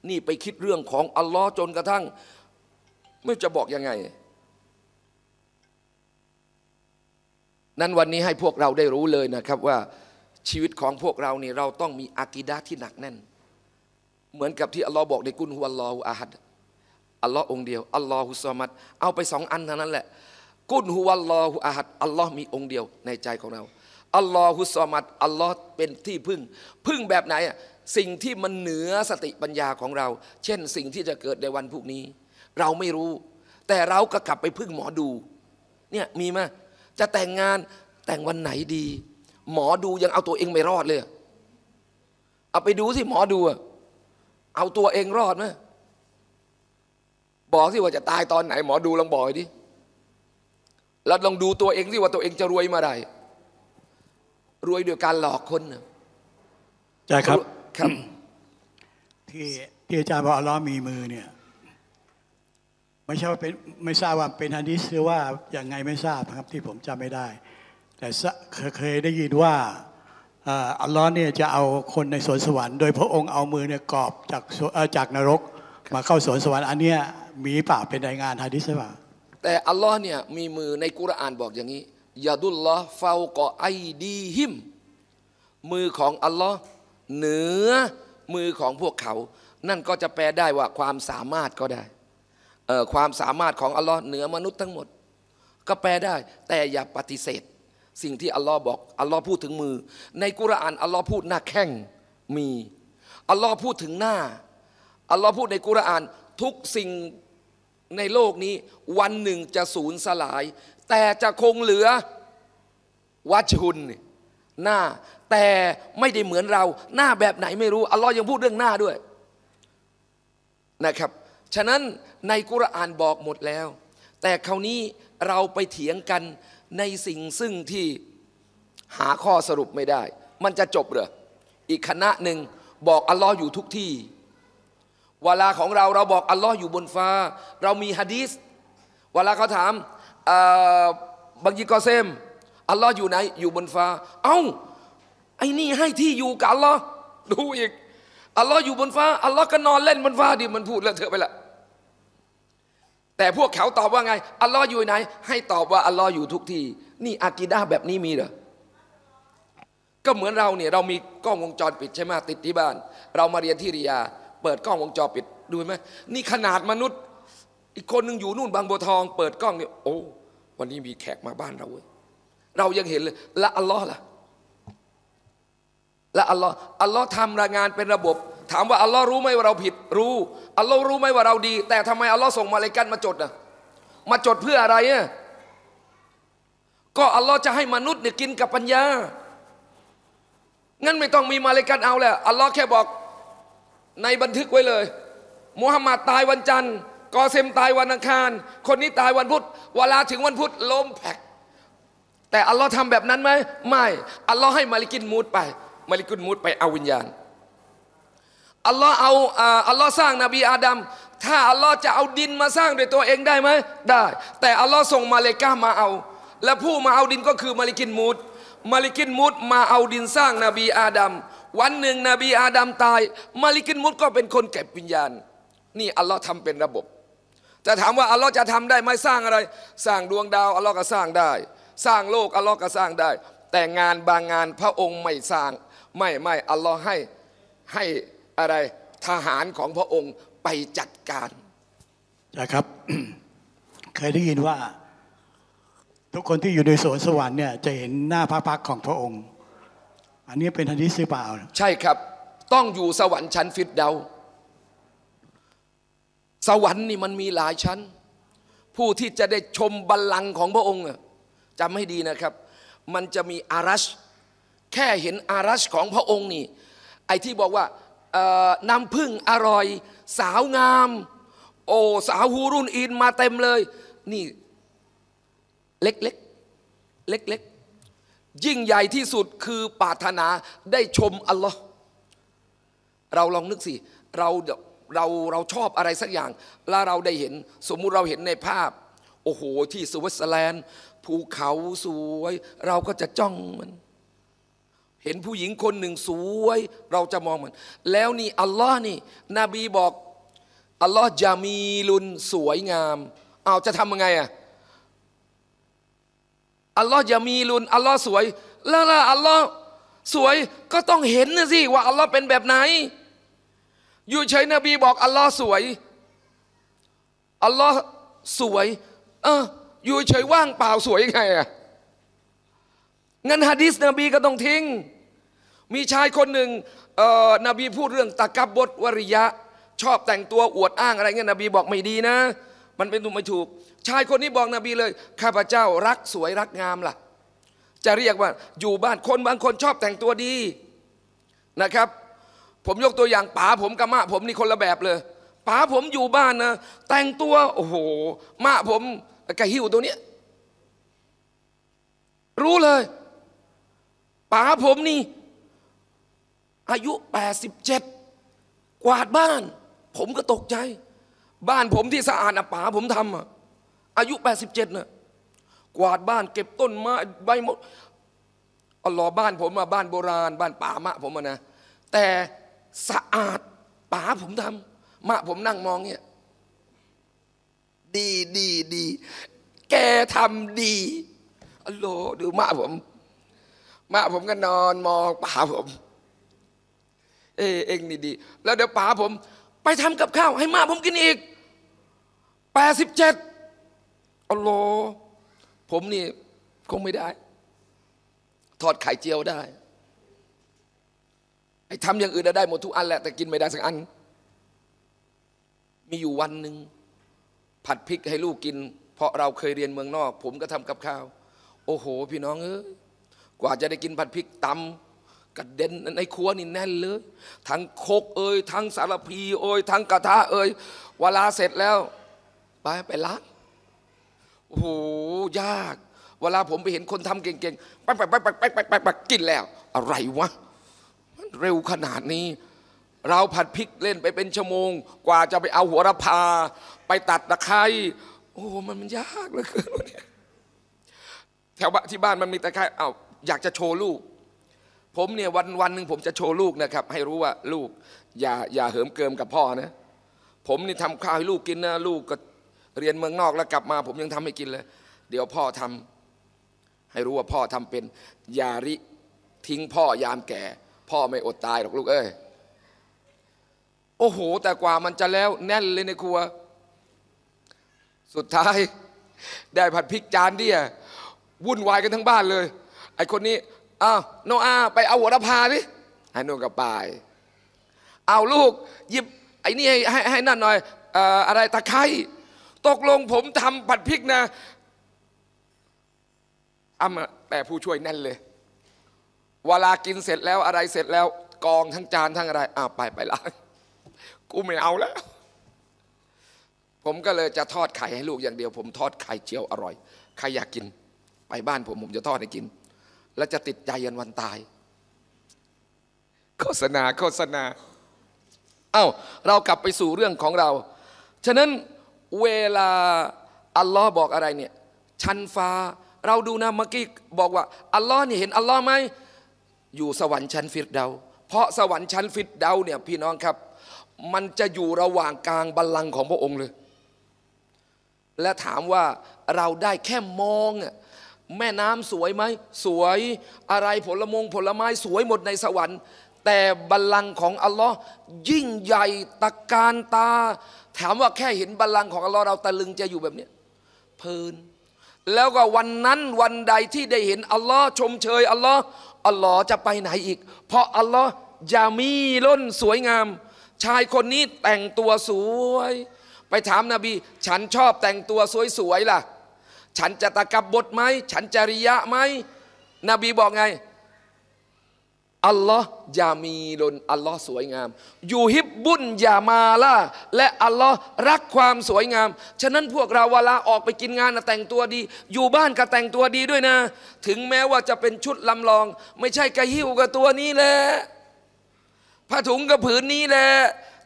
นี่ไปคิดเรื่องของอัลลอฮ์จนกระทั่ง ไม่จะบอกยังไง นั้นวันนี้ให้พวกเราได้รู้เลยนะครับว่าชีวิตของพวกเราเนี่ยเราต้องมีอากีดะที่หนักแน่น เหมือนกับที่อัลลอฮ์บอกในกุนฮุอัลลอฮุอาฮัด อัลลอฮ์องเดียว อัลลอฮุซามัด เอาไปสองอันเท่านั้นแหละ กุนฮุอัลลอฮุอาฮัด อัลลอฮ์มีองค์เดียว ในใจของเราอัลลอฮุสซอมัดอัลลอฮ์เป็นที่พึ่ง พึ่งแบบไหนสิ่งที่มันเหนือสติปัญญาของเรา เช่นสิ่งที่จะเกิดในวันพรุ่งนี้ เราไม่รู้ แต่เราก็กลับไปพึ่งหมอดูเนี่ยมีมจะแต่งงานแต่งวันไหนดี หมอดูยังเอาตัวเองไม่รอดเลยเอาไปดูสิหมอดู เอาตัวเองรอดไหมบอกสิว่าจะตายตอนไหนหมอดูลองบอกดิแล้วลองดูตัวเอง สิว่าตัวเองจะรวยเมื่อไหร่รวยโดยการหลอกคนใช่ครับครับที่ที่อาจารย์บอกอัลลอฮ์มีมือเนี่ยไม่ใช่ว่าเป็นไม่ทราบว่าเป็นฮันดิสหรือว่าอย่างไงไม่ทราบครับที่ผมจำไม่ได้ แต่เคยได้ยินว่าอัลลอฮ์เนี่ยจะเอาคนในสวนสวรรค์โดย พระองค์เอามือเนี่ยกอบจากจากนรก มาเข้าสวนสวรรค์อันเนี้ยมีป่าเป็นรายงานฮะดิสหรือเปล่าแต่อัลลอฮ์เนี่ยมีมือในกุรอานบอกอย่างนี้ยาดุลลอฮ์เฝ้ากอไอดีหิม มือของอัลลอฮ์เหนือมือของพวกเขา นั่นก็จะแปลได้ว่าความสามารถก็ได้เออ่ความสามารถของอัลลอฮ์เหนือมนุษย์ทั้งหมด ก็แปลได้ แต่อย่าปฏิเสธ สิ่งที่อัลลอฮ์บอก อัลลอฮ์พูดถึงมือ ในกุรอานอัลลอฮ์พูดหน้าแข้ง มีอัลลอฮ์พูดถึงหน้าอัลลอฮ์พูดในกุรอาน ทุกสิ่งในโลกนี้ วันหนึ่งจะสูญสลายแต่จะคงเหลือวัชุนหน้า แต่ไม่ได้เหมือนเรา หน้าแบบไหนไม่รู้อัลลอฮ์ยังพูดเรื่องหน้าด้วยนะครับ ฉะนั้นในกุรอานบอกหมดแล้ว แต่คราวนี้เราไปเถียงกันในสิ่งซึ่งที่หาข้อสรุปไม่ได้ มันจะจบเหรออีกคณะหนึ่งบอกอัลลอฮ์อยู่ทุกที่เวลาของเราเราบอกอัลลอฮ์อยู่บนฟ้า เรามีฮะดีษเวลาเขาถามบางยีกอเซม อัลลอฮ์อยู่ไหน อยู่บนฟ้า เอ้าไอ้นี่ให้ที่อยู่กับอัลลอฮ์ดูอีก อัลลอฮ์อยู่บนฟ้า อัลลอฮ์ก็นอนเล่นบนฟ้าดิมันพูดแล้วเถอะไปละ แต่พวกเขาตอบว่าไง อัลลอฮ์อยู่ไหน ให้ตอบว่าอัลลอฮ์อยู่ทุกที่ นี่อากีดาแบบนี้มีเหรอ ก็เหมือนเราเนี่ย เรามีกล้องวงจรปิดใช่ไหมติดที่บ้าน เรามาเรียนที่ริยา เปิดกล้องวงจรปิด ดูไหม นี่ขนาดมนุษย์อีกคนหนึ่งอยู่นู่นบางบัวทอง เปิดกล้องเนี่ยโอ้วันนี้มีแขกมาบ้านเราเว้ยเรายังเห็นเลยละอัลลอฮ์ล่ะละอัลลอฮ์อัลลอฮ์ทำรายงานเป็นระบบ ถามว่าอัลลอฮ์รู้ไหมว่าเราผิด รู้อัลลอฮ์รู้ไหมว่าเราดี แต่ทำไมอัลลอฮ์ส่งมาเลกันมาจดนะมาจดเพื่ออะไรเนี่ยก็อัลลอฮ์จะให้มนุษย์เนี่ยกินกับปัญญา งั้นไม่ต้องมีมาเลกันเอาแหละอัลลอฮ์แค่บอกในบันทึกไว้เลยมุฮัมมัดตายวันจันทร์กอเซมตายวันอังคาร คนนี้ตายวันพุธเวลาถึงวันพุธล้มแผกแต่อัลลอฮ์ทำแบบนั้นไหมไม่อัลลอฮ์ให้มาลิกินมูดไป มาลิกินมูดไปเอาวิญญาณอัลลอฮ์เอาอัลลอฮ์สร้างนบีอาดัมถ้าอัลลอฮ์จะเอาดินมาสร้างด้วยตัวเองได้ไหมได้ แต่อัลลอฮ์ส่งมาเลก้ามาเอา และผู้มาเอาดินก็คือมาลิกินมูด มาลิกินมูดมาเอาดินสร้างนบีอาดัมวันหนึ่งนบีอาดัมตาย มาลิกินมูดก็เป็นคนเก็บวิญญาณ นี่อัลลอฮ์ทำเป็นระบบจะถามว่าอัลลอฮ์จะทำได้ไหมสร้างอะไร สร้างดวงดาวอัลลอฮ์ก็สร้างได้ สร้างโลกอัลลอฮ์ก็สร้างได้ แต่งานบางงานพระองค์ไม่สร้าง ไม่ไม่ อัลลอฮ์ให้ให้อะไรทหารของพระองค์ไปจัดการนะครับ เคยได้ยินว่าทุกคนที่อยู่ในสวนสวรรค์เนี่ยจะเห็นหน้าพระพักของพระองค์ อันนี้เป็นฮัดิีหรือเปล่า ใช่ครับต้องอยู่สวรรค์ชั้นฟิตเดาสวรรค์นี่มันมีหลายชั้น ผู้ที่จะได้ชมบัลลังก์ของพระองค์จำให้ดีนะครับ มันจะมีอารัชแค่เห็นอารัชของพระองค์นี่ไอ้ที่บอกว่าน้ำพึ่งอร่อย สาวงาม โอ้สาวฮูรุ่นอินมาเต็มเลย นี่เล็ก ๆ เล็ก ๆ ยิ่งใหญ่ที่สุดคือปรารถนาได้ชม อัลลอฮ์เราลองนึกสิเราเราเราชอบอะไรสักอย่าง แล้วเราได้เห็น สมมุติเราเห็นในภาพ โอ้โหที่สวิตเซอร์แลนด์ภูเขาสวย เราก็จะจ้องมัน เห็นผู้หญิงคนหนึ่งสวย เราจะมองมัน แล้วนี่อัลลอฮ์นี่นบี บอกอัลลอฮ์จามีลุนสวยงาม เอาจะทำยังไงอะอัลลอฮ์จามีลุนอัลลอฮ์สวย แล้วล่ะอัลลอฮ์สวยก็ต้องเห็นนะสิว่าอัลลอฮ์เป็นแบบไหนอยู่เฉยนบีบอกอัลลอฮ์สวยอัลลอฮ์สวยเอออยู่เฉยว่างเปล่าสวยยังไงอะงั้นฮะดิษนบีก็ต้องทิ้ง มีชายคนหนึ่งนบีพูดเรื่องตะกับบทวริยะ ชอบแต่งตัวอวด อ้างอะไรเงี้ยนบีบอกไม่ดีนะ มันเป็นถูกไม่ถูกชายคนนี้บอกนบีเลย ข้าพเจ้ารักสวยรักงามล่ะ จะเรียกว่าอยู่บ้านคนบางคนชอบแต่งตัวดีนะครับผมยกตัวอย่างป๋าผมกับมะผมนี่คนละแบบเลยป๋าผมอยู่บ้านนะแต่งตัวโอ้โหมะผมกระหิวตัวเนี้ยรู้เลยป๋าผมนี่ อายุ87กวาดบ้าน ผมก็ตกใจ บ้านผมที่สะอาดอ่ะป๋าผมทำอ่ะอายุ87นะ่ะกวาดบ้านเก็บต้นไม้ใบมดอัลลอบ้าน ผม่ะบ้านโบราณ บ้านป๋ามะผมนะแต่สะอาดป๋าผมทำมาผมนั่งมองเนี่ย ดีดีดี แกทำดีอโลดูมาผม มาผมก็นอนมองป๋าผม เอเองนี่ดี แล้วเดี๋ยวป๋าผม ไปทำกับข้าว ให้มาผมกินอีกแปดสิบเจ็ดอโล ผมนี่คงไม่ได้ ทอดไข่เจียวได้ไอ้ทำอย่างอื่นได้หมดทุกอันแหละ แต่กินไม่ได้สักอัน มีอยู่วันหนึ่งผัดพริกให้ลูกกิน เพราะเราเคยเรียนเมืองนอก ผมก็ทำกับข้าว โอ้โห พี่น้องเอ้ยกว่าจะได้กินผัดพริกตำกระเด็นในครัวนี่แน่นเลย ทั้งโคกเอ้ยทั้งสารพีเอ้ยทั้งกระทะเอ้ยเวลาเสร็จแล้ว ไปไปล้างโอ้โหยาก เวลาผมไปเห็นคนทำเก่งๆไปไปไปไปไปไปไปกินแล้ว อะไรวะเร็วขนาดนี้ เราผัดพริกเล่นไปเป็นชั่วโมง กว่าจะไปเอาหัวระพา ไปตัดตะไคร้โอ้มันมันยากเหลือเกินแถวที่บ้านมันมีตะไคร้เอาอยากจะโชว์ลูก ผมเนี่ยวันวันหนึ่งผมจะโชว์ลูกนะครับ ให้รู้ว่าลูกอย่าอย่าเหิมเกิมกับพ่อนะ ผมนี่ทำข้าวให้ลูกกินนะลูกก็เรียนเมืองนอกแล้วกลับมา ผมยังทำให้กินเลย เดี๋ยวพ่อทำ ให้รู้ว่าพ่อทำเป็นอย่าริทิ้งพ่อยามแก่พ่อไม่อดตายหรอกลูกเอ้ย โอ้โห แต่กว่ามันจะแล้ว แน่นเลยในครัว สุดท้าย ได้ผัดพริกจานเดียวุ่นวายกันทั้งบ้านเลย ไอคนนี้ อ้าวโนอาไปเอาหัวระพาดิให้นุ่นกับปาย เอาลูกหยิบไอ้นี่ให้ให้ให้นั่นหน่อยอะไร ตะไคร้ตกลงผมทำผัดพริกนะอ้ำแต่ผู้ช่วยแน่นเลยเวลากินเสร็จแล้วอะไรเสร็จแล้วกองทั้งจานทั้งอะไรอ้าวไปไปละกูไม่เอาแล้ว ผมก็เลยจะทอดไข่ให้ลูกอย่างเดียว ผมทอดไข่เจียวอร่อย ใครอยากกิน ไปบ้านผมผมจะทอดให้กิน แล้วจะติดใจยันวันตายโฆษณาโฆษณาเอา้า เรากลับไปสู่เรื่องของเรา ฉะนั้นเวลา อัลลอฮ์บอกอะไรเนี่ย ชั้นฟ้า เราดูนะเมื่อกี้บอกว่าอัลลอฮ์นี่เห็นอัลลอฮ์ไหมอยู่สวรรค์ชั้นฟิตเดาเพราะสวรรค์ชั้นฟิตเดาเนี่ยพี่น้องครับ มันจะอยู่ระหว่างกลางบัลลังก์ของพระองค์เลย และถามว่าเราได้แค่มอง แม่น้ำสวยไหม สวยอะไรผลมงผลไม้สวยหมดในสวรรค์ แต่บัลลังก์ของอัลลอฮ์ยิ่งใหญ่ตะการตา ถามว่าแค่เห็นบัลลังก์ของอัลลอฮ์เราตะลึงจะอยู่แบบนี้เพลินแล้วก็วันนั้นวันใดที่ได้เห็นอัลลอฮ์ชมเชยอัลลอฮ์อัลลอฮ์จะไปไหนอีก เพราะอัลลอฮ์ยามีล้นสวยงาม ชายคนนี้แต่งตัวสวย ไปถามนาบี ฉันชอบแต่งตัวสวยๆล่ะ ฉันจะตะกับบทไหม ฉันจริยะไหมนบีบอกไงอัลลอฮ์ยามีลนอัลลอฮ์สวยงามอยู่ฮิบบุญยามาล่าและอัลลอฮ์รักความสวยงาม ฉะนั้นพวกเราเวลาออกไปกินงานแต่งตัวดี อยู่บ้านก็แต่งตัวดีด้วยนะ ถึงแม้ว่าจะเป็นชุดลำลอง ไม่ใช่กระหิ้วกับตัวนี้แหละผ้าถุงกับผืนนี้แหละ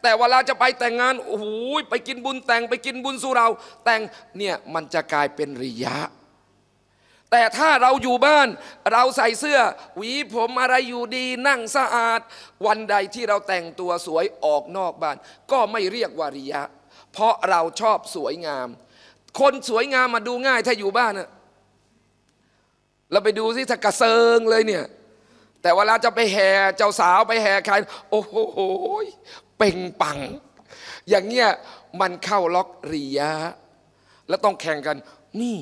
แต่เวลาจะไปแต่งงานโอ้โหไปกินบุญแต่งไปกินบุญสุรา แต่งเนี่ยมันจะกลายเป็นริยะแต่ถ้าเราอยู่บ้าน เราใส่เสื้อ หวีผมอะไรอยู่ดีนั่งสะอาดวันใดที่เราแต่งตัวสวยออกนอกบ้าน ก็ไม่เรียกวาริยะ เพราะเราชอบสวยงาม คนสวยงามมาดูง่ายถ้าอยู่บ้านนะเราไปดูสิถ้ากระเซิงเลยเนี่ยแต่เวลาจะไปแห่เจ้าสาวไปแห่ใครโอ้โหเป่งปัง อย่างเงี้ยมันเข้าล็อกริยะ แล้วต้องแข่งกัน นี่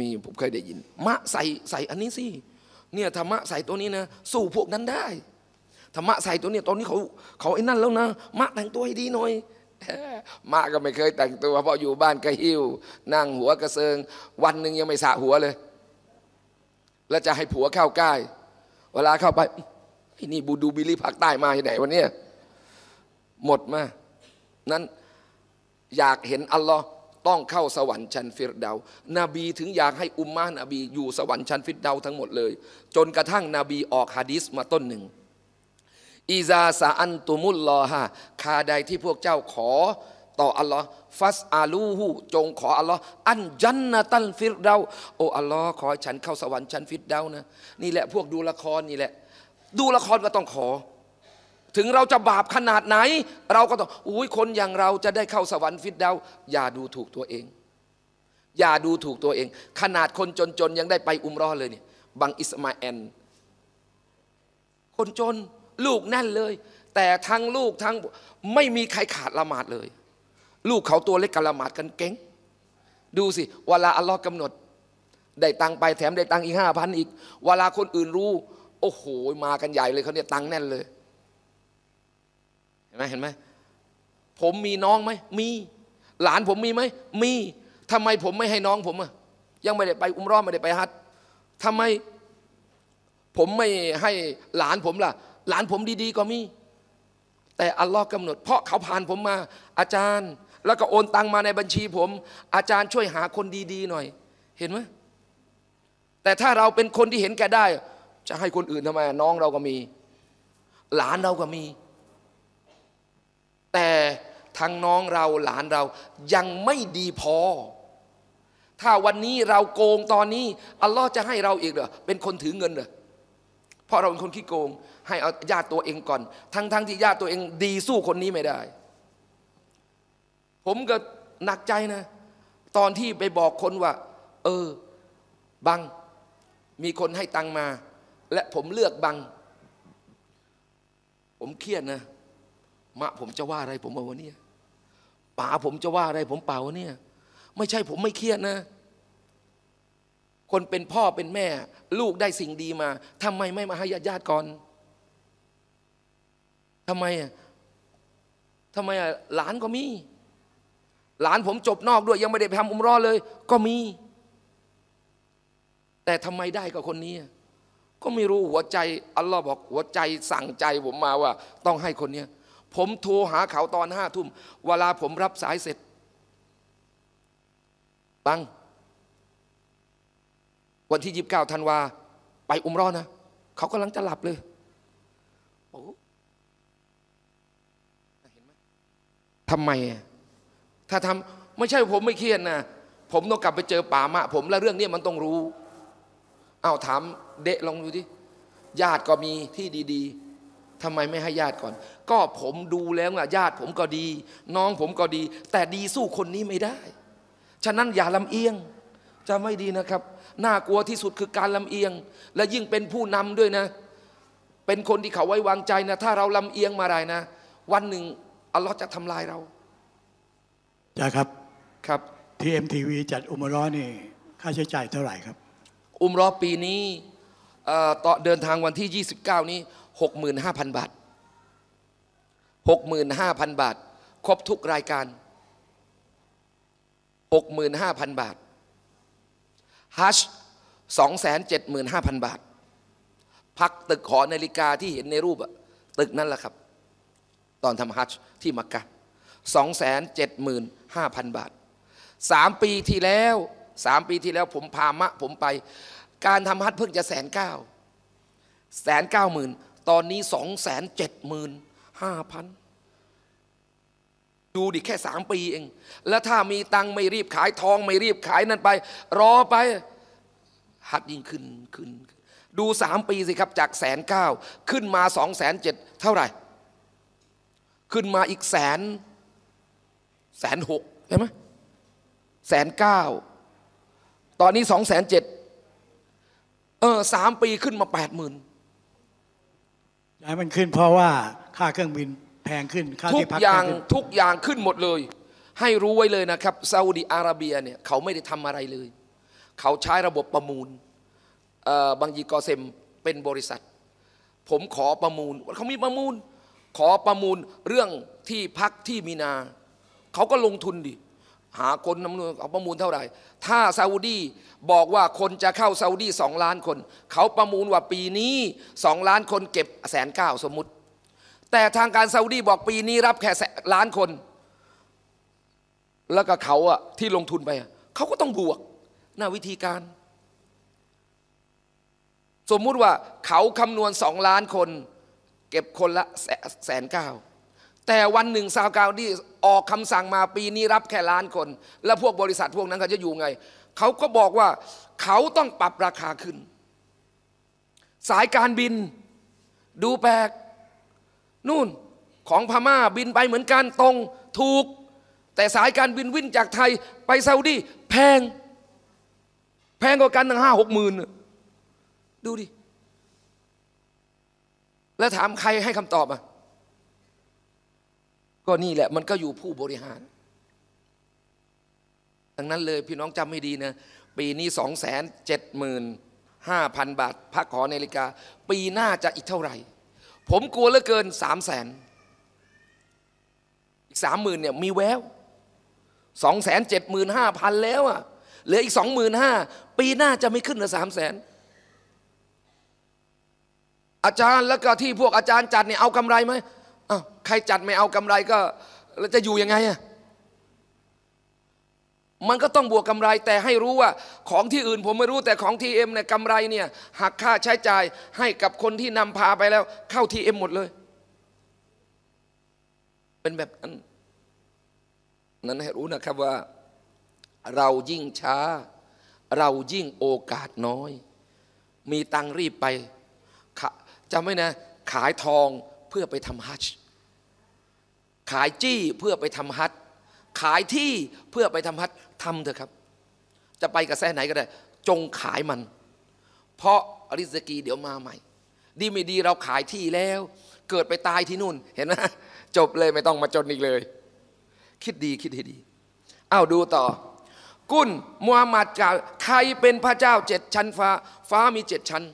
มีผมเคยได้ยินมะใส่ใส่อันนี้สิเนี่ยธรรมะใส่ตัวนี้นะสู้พวกนั้นได้ธรรมะใส่ตัวเนี้ยตอนนี้ เขาเขาไอ้นั่นแล้วนะมะแต่งตัวให้ดีหน่อยมะก็ไม่เคยแต่งตัวเพราะอยู่บ้านกระหิวนั่งหัวกระเซิง วันหนึ่งยังไม่สระหัวเลย แล้วจะให้ผัวเข้าใกล้ เวลาเข้าไปไอ้นี่บูดูบิลี่ภาคใต้มาที่ไหนวันนี้หมดมานั้นอยากเห็นอัลลอฮ์ต้องเข้าสวรรค์ชั้นฟิรเดานบีถึงอยากให้อุมมานบีอยู่สวรรค์ชั้นฟิรเดาทั้งหมดเลย จนกระทั่งนบีออกฮะดิษมาต้นหนึ่งอิซาสาอันตุมุลลอฮะคาใดที่พวกเจ้าขอ ต่ออัลลอฮ์ฟัสอาลูฮูจงขออัลลอฮ์อันจันนตันฟิรเดาโออัลลอฮ์ขอฉันเข้าสวรรค์ชั้นฟิรเดานะ นี่แหละพวกดูละครนี่แหละ ดูละครก็ต้องขอถึงเราจะบาปขนาดไหน เราก็ต้องอุ้ยคนอย่างเราจะได้เข้าสวรรค์ฟิตดาวอย่าดูถูกตัวเอง อย่าดูถูกตัวเอง ขนาดคนจนๆ ยังได้ไปอุมรอเลยเนี่ยบังอิสมาเอลคนจนลูกแน่นเลย แต่ทั้งลูกทั้งไม่มีใครขาดละหมาดเลย ลูกเขาตัวเล็กกับละหมาดกันเก่ง ดูสิเวลาอัลลอฮ์กำหนด ได้ตังไปแถมได้ตังอีกห้าพันอีก เวลาคนอื่นรู้ โอ้โหมากันใหญ่เลยเขาเนี่ยตังแน่นเลยห็นไหมเห็นไหม ผมมีน้องไหมมี หลานผมมีไหมมีทำไมผมไม่ให้น้องผมอะยังไม่ได้ไปอุ้มรอดไม่ได้ไปฮัททาไมผมไม่ให้หลานผมล่ะ หลานผมดีๆก็มี แต่อัลลอฮ์กำหนดเพราะเขาผ่านผมมา อาจารย์ แล้วก็โอนตังมาในบัญชีผม อาจารย์ช่วยหาคนดีๆหน่อย เห็นไหมแต่ถ้าเราเป็นคนที่เห็นแก่ได้ จะให้คนอื่นทำไม น้องเราก็มี หลานเราก็มีแต่ทางน้องเราหลานเรา ยังไม่ดีพอ ถ้าวันนี้เราโกงตอนนี้ อัลลอฮ์จะให้เราอีกเหรอเป็นคนถือเงินเหรอเพราะเราเป็นคนขี้โกง ให้เอาญาติตัวเองก่อนทั้งๆทที่ญาติตัวเองดีสู้คนนี้ไม่ได้ ผมก็หนักใจนะ ตอนที่ไปบอกคนว่า เออ บัง มีคนให้ตังมา และผมเลือกบัง ผมเครียดนะมะผมจะว่าอะไรผมวันนี้ป่าผมจะว่าอะไรผมเป่าวันนี้ไม่ใช่ผมไม่เครียดนะ คนเป็นพ่อเป็นแม่ ลูกได้สิ่งดีมาทำไมไม่มาให้ญาติญาติก่อนทำไมอ่ะทำไมอ่ะหลานก็มี หลานผมจบนอกด้วย ยังไม่ได้ไปทำอุมรอเลย ก็มี แต่ทำไมได้กับคนนี้ ก็ไม่รู้หัวใจอัลลอฮ์บอกหัวใจสั่งใจผมมาว่าต้องให้คนเนี้ผมโทรหาเขาตอนห้าทุ่ม เวลาผมรับสายเสร็จ บัง วันที่ยีิบเก้าธันวา ไปอุมร้อนนะ เขากำลังจะหลับเลยโอ้เห็นไหมทำไม ถ้าทำไม่ใช่ผมไม่เครียดนะ ผมต้องกลับไปเจอป่ามะผมและเรื่องนี้มันต้องรู้ เอาถาม เดะลองดูดิญาติก็มีที่ดี ๆทำไมไม่ให้ญาติก่อน ก็ผมดูแล้วอะญาติผมก็ดี น้องผมก็ดี แต่ดีสู้คนนี้ไม่ได้ ฉะนั้นอย่าลำเอียงจะไม่ดีนะครับน่ากลัวที่สุดคือการลำเอียง และยิ่งเป็นผู้นำด้วยนะ เป็นคนที่เขาไว้วางใจนะ ถ้าเราลำเอียงมาไรนะ วันหนึ่งอัลลอฮ์จะทำลายเราจ้าครับครับทีเอ็มทีวีจัดอุมร้อนี่ค่าใช้จ่ายเท่าไหร่ครับ อุมร้อปีนี้ต่อเดินทางวันที่ 29 นี้65,000 บาท 65,000 บาท ครบทุกรายการ 65,000บาทฮัช275,000 บาท พักตึกหอนาฬิกาที่เห็นในรูปอะตึกนั่นแหละครับ ตอนทำฮัชที่มักกะ275,000 บาท 3 ปีที่แล้ว 3 ปีที่แล้วผมพามะผมไป การทำฮัชเพิ่งจะแสนเก้าแสนเก้าหมื่นตอนนี้สองแสนเจ็ดหมื่นห้าพันดูดิแค่สามปีเอง แล้วถ้ามีตังไม่รีบขายทองไม่รีบขายนั่นไป รอไป หัดยิ่งขึ้นขึ้น ดูสามปีสิครับ จากแสนเก้าขึ้นมาสองแสนเจ็ดเท่าไหร่ ขึ้นมาอีกแสนแสนหกใช่ไหมแสนเก้าตอนนี้สองแสนเจ็ดเออสามปีขึ้นมาแปดหมื่นย้ามันขึ้นเพราะว่าค่าเครื่องบินแพงขึ้นค่าทุี่กพักอย่างขึ้นทุกอย่างขึ้นหมดเลย ให้รู้ไว้เลยนะครับซาอุดีอาระเบียเนี่ยเขาไม่ได้ทำอะไรเลย เขาใช้ระบบประมูลเอ่อบางยีกอเซมเป็นบริษัท ผมขอประมูลเขามีประมูลขอประมูลเรื่องที่พักที่มีนา เขาก็ลงทุนดิหาคนนำนวนเอาประมูลเท่าไหร่ ถ้าซาอุดีบอกว่าคนจะเข้าซาอุดีสองล้านคน เขาประมูลว่าปีนี้สองล้านคนเก็บแสนเก้าสมมุติ แต่ทางการซาอุดีบอกปีนี้รับแค่ล้านคน แล้วก็เขาอะที่ลงทุนไป เขาก็ต้องบวกหน้าวิธีการ สมมุติว่าเขาคำนวณสองล้านคน เก็บคนละแสนเก้าแต่วันหนึ่งซาิกาวดีออกคำสั่งมาปีนี้รับแค่ล้านคน แล้วพวกบริษัทพวกนั้นเขาจะอยู่ไง เขาก็บอกว่าเขาต้องปรับราคาขึ้น สายการบินดูแปลกนู่นของพม่าบินไปเหมือนกันตรงถูก แต่สายการบินวิ่งจากไทยไปซาอุดีแพง แพงกว่ากันตั้งห้าหกหมื่นดูดิ แล้วถามใครให้คำตอบอ่ะก็นี่แหละ มันก็อยู่ผู้บริหาร ดังนั้นเลยพี่น้องจำให้ดีนะ ปีนี้สองแสนเจ็ดหมื่นห้าพันบาทพักขอนาฬิกา ปีหน้าจะอีกเท่าไหร่ ผมกลัวเหลือเกินสามแสนอีกสามหมื่นเนี่ยมีแววสองแสนเจ็ดหมื่นห้าพันแล้วอะเหลืออีกสองหมื่นห้าปีหน้าจะไม่ขึ้นหรือสามแสนอาจารย์แล้วก็ที่พวกอาจารย์จัดเนี่ยเอากำไรไหมอ้าวใครจัดไม่เอากำไรก็แล้วจะอยู่ยังไงอ่ะมันก็ต้องบวกกาไรแต่ให้รู้ว่าของที่อื่นผมไม่รู้ แต่ของทีเอ็มเนี่ยกำไรเนี่ยหักค่าใช้จ่าย ให้กับคนที่นำพาไปแล้ว เข้าทีเอ็มหมดเลย เป็นแบบนั้น นั้นให้รู้นะครับว่า เรายิ่งช้า เรายิ่งโอกาสน้อย มีตังรีบไปจำไว้นะ ขายทองพื่อไปทำฮัจจ์ขายจี้เพื่อไปทำฮัจจ์ขายที่เพื่อไปทำฮัจจ์ทำเถอะครับ จะไปกับแสไหนก็ได้ จงขายมัน เพราะอริสกีเดี๋ยวมาใหม่ ดีไม่ดีเราขายที่แล้ว เกิดไปตายที่นู่นเห็นไหมจบเลยไม่ต้องมาจนอีกเลย คิดดีคิดให้ดีอ้าวดูต่อกุนมูฮัมหมัดกล่าวใครเป็นพระเจ้าเจ็ดชั้นฟ้า ฟ้ามีเจ็ดชั้น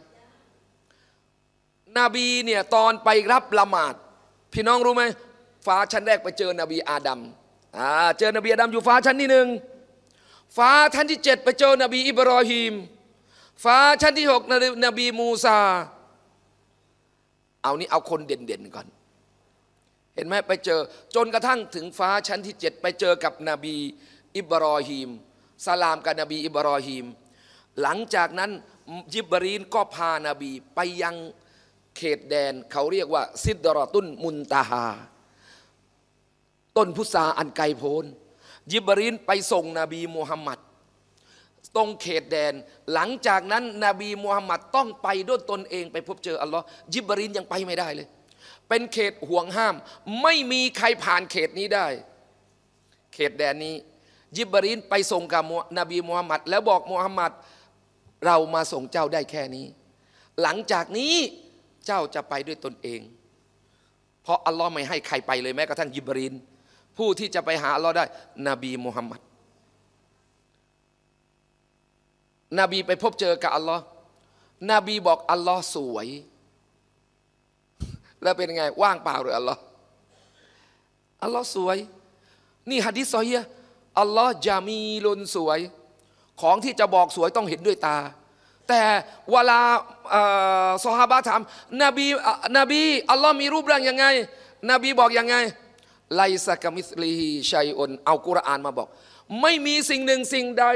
นบีเนี่ย ตอนไปรับละหมาดพี่น้องรู้ไหมฟ้าชั้นแรกไปเจอนบีอาดัมอ่าเจอนบีอาดัมอยู่ฟ้าชั้นที่หนึ่งฟ้าชั้นที่เจ็ดไปเจอนบีอิบรอฮิมฟ้าชั้นที่หกนบีมูซา เอานี้เอาคนเด่นๆก่อน เห็นไหมไปเจอ จนกระทั่งถึงฟ้าชั้นที่เจ็ดไปเจอกับนบี อิบรอฮิมสลามกับนบีอิบรอฮิมหลังจากนั้นยิบรีนก็พานาบีไปยังเขตแดนเขาเรียกว่าซิดรอตุนมุนตาฮาต้นพุทราอันไกลโพ้นยิบรินไปส่งนบีมูฮัมมัดตรงเขตแดน หลังจากนั้นนบีมูฮัมมัดต้องไปด้วยตนเองไปพบเจออัลลอฮ์ยิบรินยังไปไม่ได้เลย เป็นเขตห่วงห้าม ไม่มีใครผ่านเขตนี้ได้ เขตแดนนี้ยิบรินไปส่งกับนบีมูฮัมมัดแล้วบอกมูฮัมมัด เรามาส่งเจ้าได้แค่นี้ หลังจากนี้เจ้าจะไปด้วยตนเอง เพราะอัลลอฮ์ไม่ให้ใครไปเลย แม้กระทั่งยิบรินผู้ที่จะไปหาอัลลอฮ์ได้นบีมุฮัมมัดนบีไปพบเจอกับอัลลอฮ์นบีบอกอัลลอฮ์สวย แล้วเป็นไง ว่างเปล่าหรืออัลลอฮ์อัลลอฮ์สวย นี่ฮะดิษซอฮีอัลลอฮ์จามีลุนสวย ของที่จะบอกสวยต้องเห็นด้วยตาแต่เวลาสฮาบะถามนบีนบีอัลลอฮ์มีรูปร่างยังไง นบีบอกยังไง ไลซากามิสลีฮีชัยอนเอากุรอานมาบอก ไม่มีสิ่งหนึ่งสิ่งใด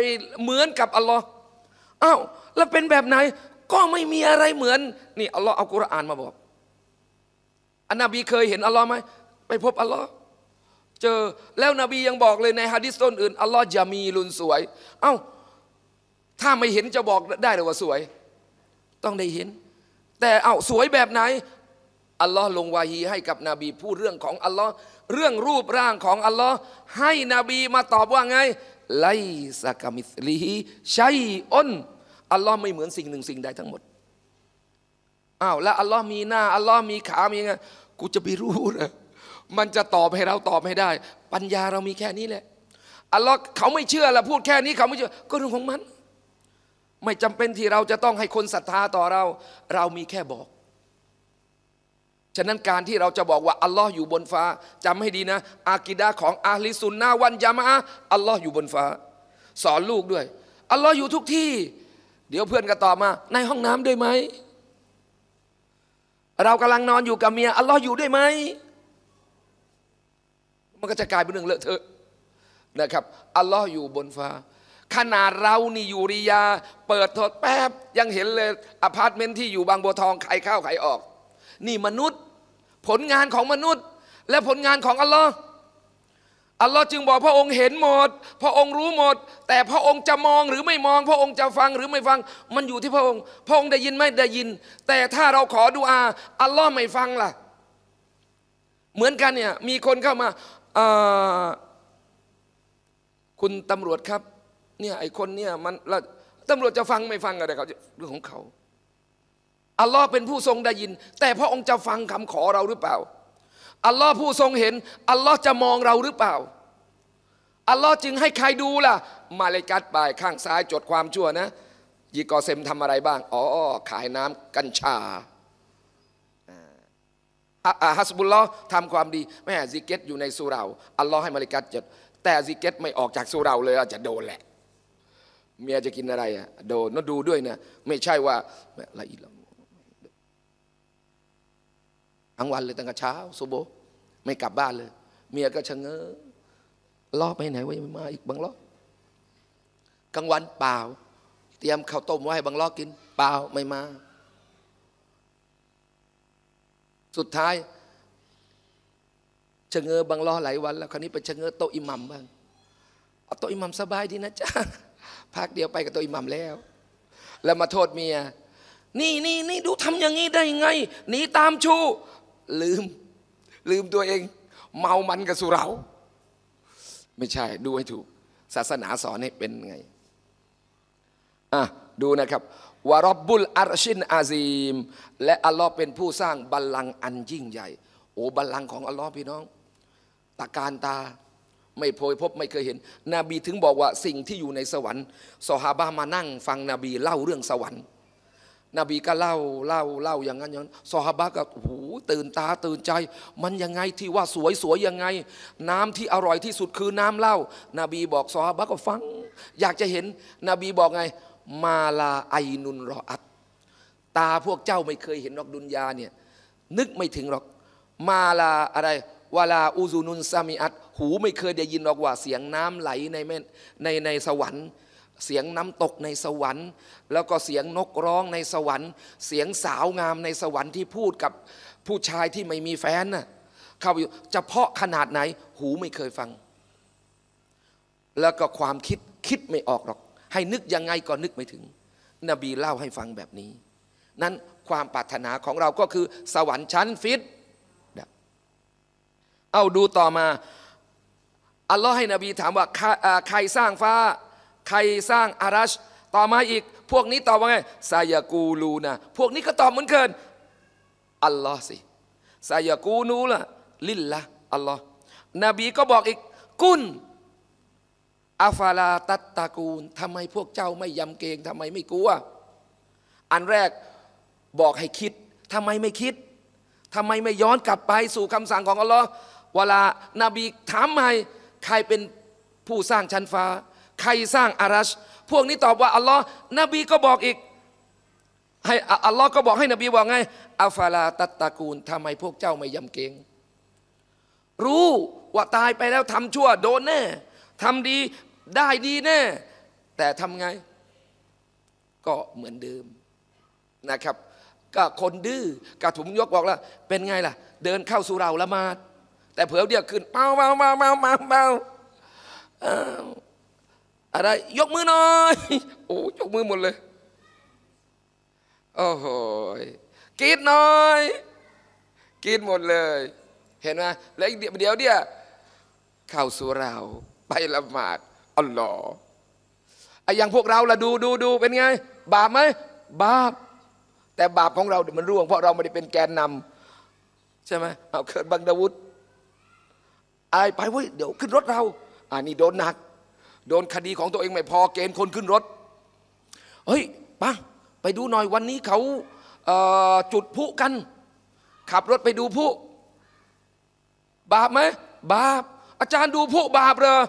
เหมือนกับอัลลอฮ์อ้าวแล้วเป็นแบบไหนก็ไม่มีอะไรเหมือน นี่อัลลอฮ์เอากุรอานมาบอกอันนบีเคยเห็นอัลลอฮ์ไหมไปพบอัลลอฮ์เจอแล้วนบียังบอกเลยในฮะดิษต้นอื่นอัลลอฮ์จะมีลุนสวยเอ้าถ้าไม่เห็นจะบอกได้หรือว่าสวย ต้องได้เห็น แต่เอาสวยแบบไหนอัลลอฮ์ลงวาฮีให้กับนบี พูดเรื่องของอัลลอฮ์เรื่องรูปร่างของอัลลอฮ์ให้นบีมาตอบว่าไง ไลซากามิสลีฮีชัยอนอัลลอฮ์ไม่เหมือนสิ่งหนึ่งสิ่งใดทั้งหมดอ้าวแล้วอัลลอฮ์มีหน้า อัลลอฮ์มีขามีไงกูจะไปรู้นะมันจะตอบให้เราตอบให้ได้ ปัญญาเรามีแค่นี้แหละอัลลอฮ์เขาไม่เชื่อลวพูดแค่นี้เขาไม่เชื่อก็เรื่องของมันไม่จำเป็นที่เราจะต้องให้คนศรัทธาต่อเรา เรามีแค่บอก ฉะนั้นการที่เราจะบอกว่าอัลลอฮ์อยู่บนฟ้าจำให้ดีนะ อากิดาของอาลิซุนนาวันยามะอัลลอฮ์อยู่บนฟ้า สอนลูกด้วย อัลลอฮ์อยู่ทุกที่ เดี๋ยวเพื่อนก็ตอบมา ในห้องน้ำด้วยไหมเรากำลังนอนอยู่กับเมียอัลลอฮ์อยู่ด้วยไหมมันก็จะกลายเป็นเรื่องเลอะเทอะนะครับอัลลอฮ์อยู่บนฟ้าขนาดเรานี่อยู่ริยา เปิดโทษแป๊บ ยังเห็นเลยอพาร์ตเมนต์ที่อยู่บางบัวทอง ใครเข้าใครออก นี่มนุษย์ ผลงานของมนุษย์ และผลงานของอัลลอฮ์อัลลอฮ์จึงบอกพระองค์เห็นหมด พระองค์รู้หมด แต่พระองค์จะมองหรือไม่มอง พระองค์จะฟังหรือไม่ฟังมันอยู่ที่พระองค์ พระองค์ได้ยินไม่ได้ยิน แต่ถ้าเราขอดุอาอัลลอฮ์ไม่ฟังล่ะ เหมือนกันเนี่ยมีคนเข้ามาคุณตำรวจครับเนี่ย ไอคนเนี่ยมันตำรวจจะฟังไม่ฟังอะไรเขาเรื่องของเขา อัลลอฮ์เป็นผู้ทรงได้ยิน แต่พระองค์จะฟังคำขอเราหรือเปล่า อัลลอฮ์ผู้ทรงเห็น อัลลอฮ์จะมองเราหรือเปล่า อัลลอฮ์จึงให้ใครดูล่ะ มาเลกัดบปายข้างซ้ายจดความชั่วนะยีกอเซมทำอะไรบ้างอ๋อขายน้ำกัญชาฮัสบุลลอฮ์ทำความดีแม่ซิกเก็ตอยู่ในสุเราอัลลอฮ์ให้มาเลกัดจดแต่ซิกเก็ตไม่ออกจากสุเราเลยจะโดนแหละเมียจะกินอะไรอ่ะโดนนดูด้วยนะ ไม่ใช่ว่าอะไรอีละทั้งวันเลยตั้งแต่เช้าสซโบไม่กลับบ้านเลย เมียก็ชะเง้อรอบไปไหนวะยังไม่มาอีกบางรอบกลางวันเปล่า เตรียมข้าวต้มไว้ให้บางรอบกิน เปล่าไม่มา สุดท้าย ชะเง้อบางรอบหลายวันแล้วคราวนี้ไปชะเง้อโตอิหมัมบ้างเอาโตอิหมัมสบายดีนะจ๊ะพักเดียวไปกับตัวอิหมัมแล้ว แล้วมาโทษเมียนี่นี่นี่ ดูทำอย่างนี้ได้ไงหนีตามชู้ลืม ลืมตัวเอง เมามันกับสุรา ไม่ใช่ ดูให้ถูกศาสนาสอน ให้เป็นไงอ่ะดูนะครับวารบบุลอารชินอาซีม และอัลลอฮ์เป็นผู้สร้างบัลลังก์อันยิ่งใหญ่โอ้บัลลังก์ของอัลลอฮ์พี่น้องตะการตาไม่เคยพบไม่เคยเห็น นบีถึงบอกว่าสิ่งที่อยู่ในสวรรค์สหาบามานั่งฟังนบีเล่าเรื่องสวรรค์ นบีก็เล่าเล่าเล่าอย่างนั้นอย่างนั้นสหาบาก็หูตื่นตาตื่นใจ มันยังไงที่ว่าสวยสวยยังไง น้ำที่อร่อยที่สุดคือน้ำเล่านาบีบอกสหาบาก็ฟัง อยากจะเห็น นบีบอกไง มาลาไอนุนรออัต ตาพวกเจ้าไม่เคยเห็นหรอกดุนยาเนี่ย นึกไม่ถึงหรอก มาลาอะไร วาลาอูซูนุนซามิอัตหูไม่เคยได้ยินหรอกว่าเสียงน้ำไหลในแม่ในในสวรรค์ เสียงน้ำตกในสวรรค์ แล้วก็เสียงนกร้อง ในสวรรค์ เสียงสาวงามในสวรรค์ที่พูดกับผู้ชายที่ไม่มีแฟนน่ะเข้าอยู่จะเพาะขนาดไหน หูไม่เคยฟัง แล้วก็ความคิดคิดไม่ออกหรอก ให้นึกยังไงก็นึกไม่ถึง นบีเล่าให้ฟังแบบนี้นั้นความปรารถนาของเราก็คือ สวรรค์ชั้นฟิตเอาดูต่อมาอัลลอฮ์ให้นบี ถามว่าใครสร้างฟ้า ใครสร้างอารัช ต่อมาอีกพวกนี้ตอบว่าไงซายากูลูนะพวกนี้ก็ตอบเหมือนเกินอัลลอฮ์สิซายากูนูละลิลละอัลลอฮ์นบีก็บอกอีกกุนอาฟาลาตัตตากูลทำไมพวกเจ้าไม่ยำเกรงทำไมไม่กลัว อันแรกบอกให้คิดทำไมไม่คิดทำไมไม่ย้อนกลับไปสู่คำสั่งของอัลลอฮ์เวลานาบีถามใหม่ใครเป็นผู้สร้างชั้นฟ้า ใครสร้างอารัช พวกนี้ตอบว่า อัลลอฮ์นบีก็บอกอีก ให้อัลลอฮ์ก็บอกให้นบีบอกไงอัฟาลาตัตตะกูลทำไมพวกเจ้าไม่ยำเกรงรู้ว่าตายไปแล้วทำชั่วโดนแน่ทำดีได้ดีแน่ แต่ทำไง ก็เหมือนเดิมนะครับ ก็คนดื้อก็ถุมยกบอกแล้ว เป็นไงล่ะ เดินเข้าสุราละมาดแต่เผื่อเดียวขึ้นเมาเมาเมาเมาเมาเมาอะไร ยกมือหน่อยโอ้ยกมือหมดเลยโอ้โหกิีดหน่อยกิีดหมดเลย เห็นไหมแล้วอีกเดี๋ยวเดียวเข้าสู่เรา ไปละหมาดอัลลอฮ์ไออย่างพวกเราละดูดูดูเป็นไง บาปไหมบาปแต่บาปของเราเดี๋ยวมันร่วง เพราะเราไม่ได้เป็นแกนนำใช่ไหมเอาเกิดบังดาวุฒอายไปเว้ยเดี๋ยวขึ้นรถเราอ่านี่ โดนหนัก โดนคดีของตัวเองไม่พอเกณฑ์คนขึ้นรถ เฮ้ยปังไปดูหน่อยวันนี้เขาเจุดพุกัน ขับรถไปดูพุบาปไหมบาป อาจารย์ดูพุบาปเหรอ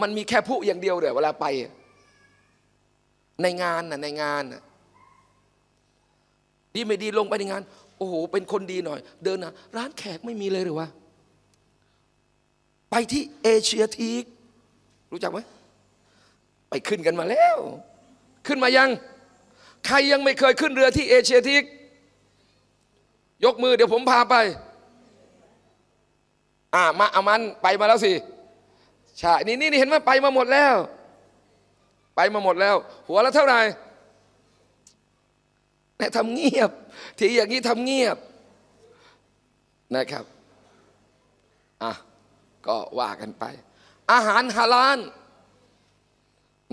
มันมีแค่พุอย่างเดียวเหรอเวลาไป ในงานน่ะในงานน่ะดีไม่ดีลงไปในงานโอ้โหเป็นคนดีหน่อย เดินนะร้านแขกไม่มีเลยหรือวะไปที่เอเชียทีกรู้จักไหมไปขึ้นกันมาแล้ว ขึ้นมายัง ใครยังไม่เคยขึ้นเรือที่เอเชียทีกยกมือเดี๋ยวผมพาไป อ่ามาอามัน ไปมาแล้วสิใช่นี่นี่เห็นไหมไปมาหมดแล้ว ไปมาหมดแล้ว หัวละเท่าไหร่นายทำเงียบทีอย่างนี้ทำเงียบ นะครับอ่ะก็ว่ากันไป อาหารฮาลาน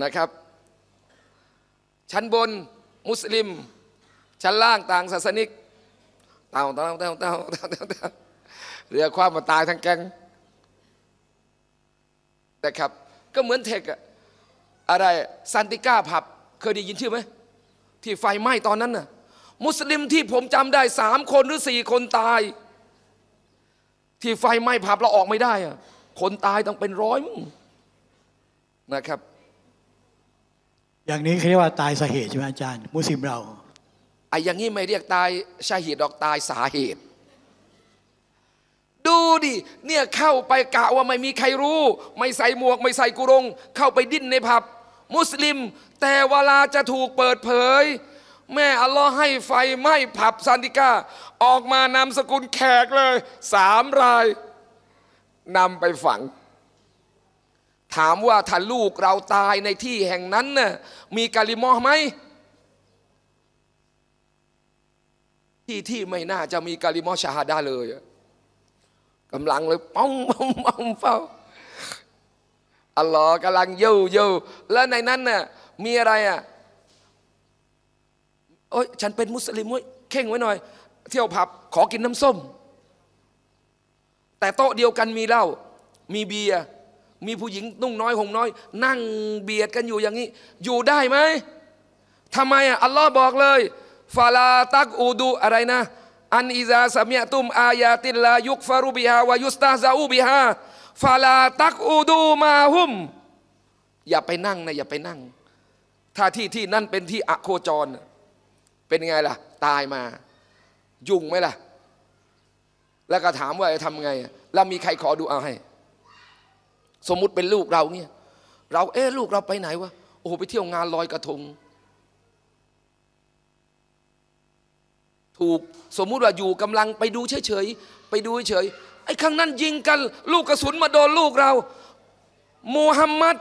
นะครับชั้นบนมุสลิมชั้นล่างต่างศาสนิก เต่าเต่าเต่าเต่าเต่าเต่าเรือความมาตายทั้งแกงนะครับ ก็เหมือนเทคอะอะไรซันติก้าผับเคยได้ยินชื่อไหม ที่ไฟไหม้ตอนนั้นน่ะมุสลิมที่ผมจำได้สามคนหรือสี่คนตายที่ไฟไหม้ผับเราออกไม่ได้อะคนตายต้องเป็นร้อยมึงนะครับ อย่างนี้เรียกว่าตายสาเหตุใช่ไหมอาจารย์ มุสลิมเรา ไอ้อย่างนี้ไม่เรียกตายชาเหตุดอกตายสาเหตุ ดูดิเนี่ยเข้าไป กะว่าไม่มีใครรู้ ไม่ใส่หมวก ไม่ใส่กุรง เข้าไปดิ้นในผับมุสลิม แต่เวลาจะถูกเปิดเผยแม่อัลลอฮ์ให้ไฟไหม้ผับซานติก้าออกมานำสกุลแขกเลย สามรายนำไปฝัง ถามว่าถ้าลูกเราตายในที่แห่งนั้นน่ะมีกาลิมอไหม ที่ที่ไม่น่าจะมีกาลิมอชาฮาดาเลยกำลังเลยป้องป้องป้องเฝ้าอัลลอฮ์กำลังเยูเยู่แล้วในนั้นน่ะมีอะไรอ่ะโอ้ยฉันเป็นมุสลิมเว้ยเข่งไว้หน่อย เที่ยวผับขอกินน้ำส้ม แต่โต๊ะเดียวกันมีเหล้ามีเบียร์มีผู้หญิงนุ่งน้อยห่มน้อย นั่งเบียดกันอยู่อย่างนี้ อยู่ได้ไหมทำไม อ่ะ อัลลอฮ์บอกเลยฟาลาตักอูดู อะไรนะ อันอิซาสมียตุมอายาติลายุกฟารุบิฮาวายุสตาซาอูบิฮาฟาลาตักอูดูมาหุม อย่าไปนั่งนะอย่าไปนั่ง ถ้าที่ที่นั่นเป็นที่อโคจรเป็นไงล่ะตายมายุ่งไหมล่ะแล้วก็ถามว่าจะทำไง แล้วมีใครขอดูอาให้ สมมุติเป็นลูกเราเนี่ยเราเอ๊ลูกเราไปไหนวะโอ้โหไปเที่ยวงานลอยกระทงถูกสมมุติว่าอยู่กำลังไปดูเฉยๆไปดูเฉยไอ้ข้างนั้นยิงกัน ลูกกระสุนมาโดนลูกเรา มูฮัมมัด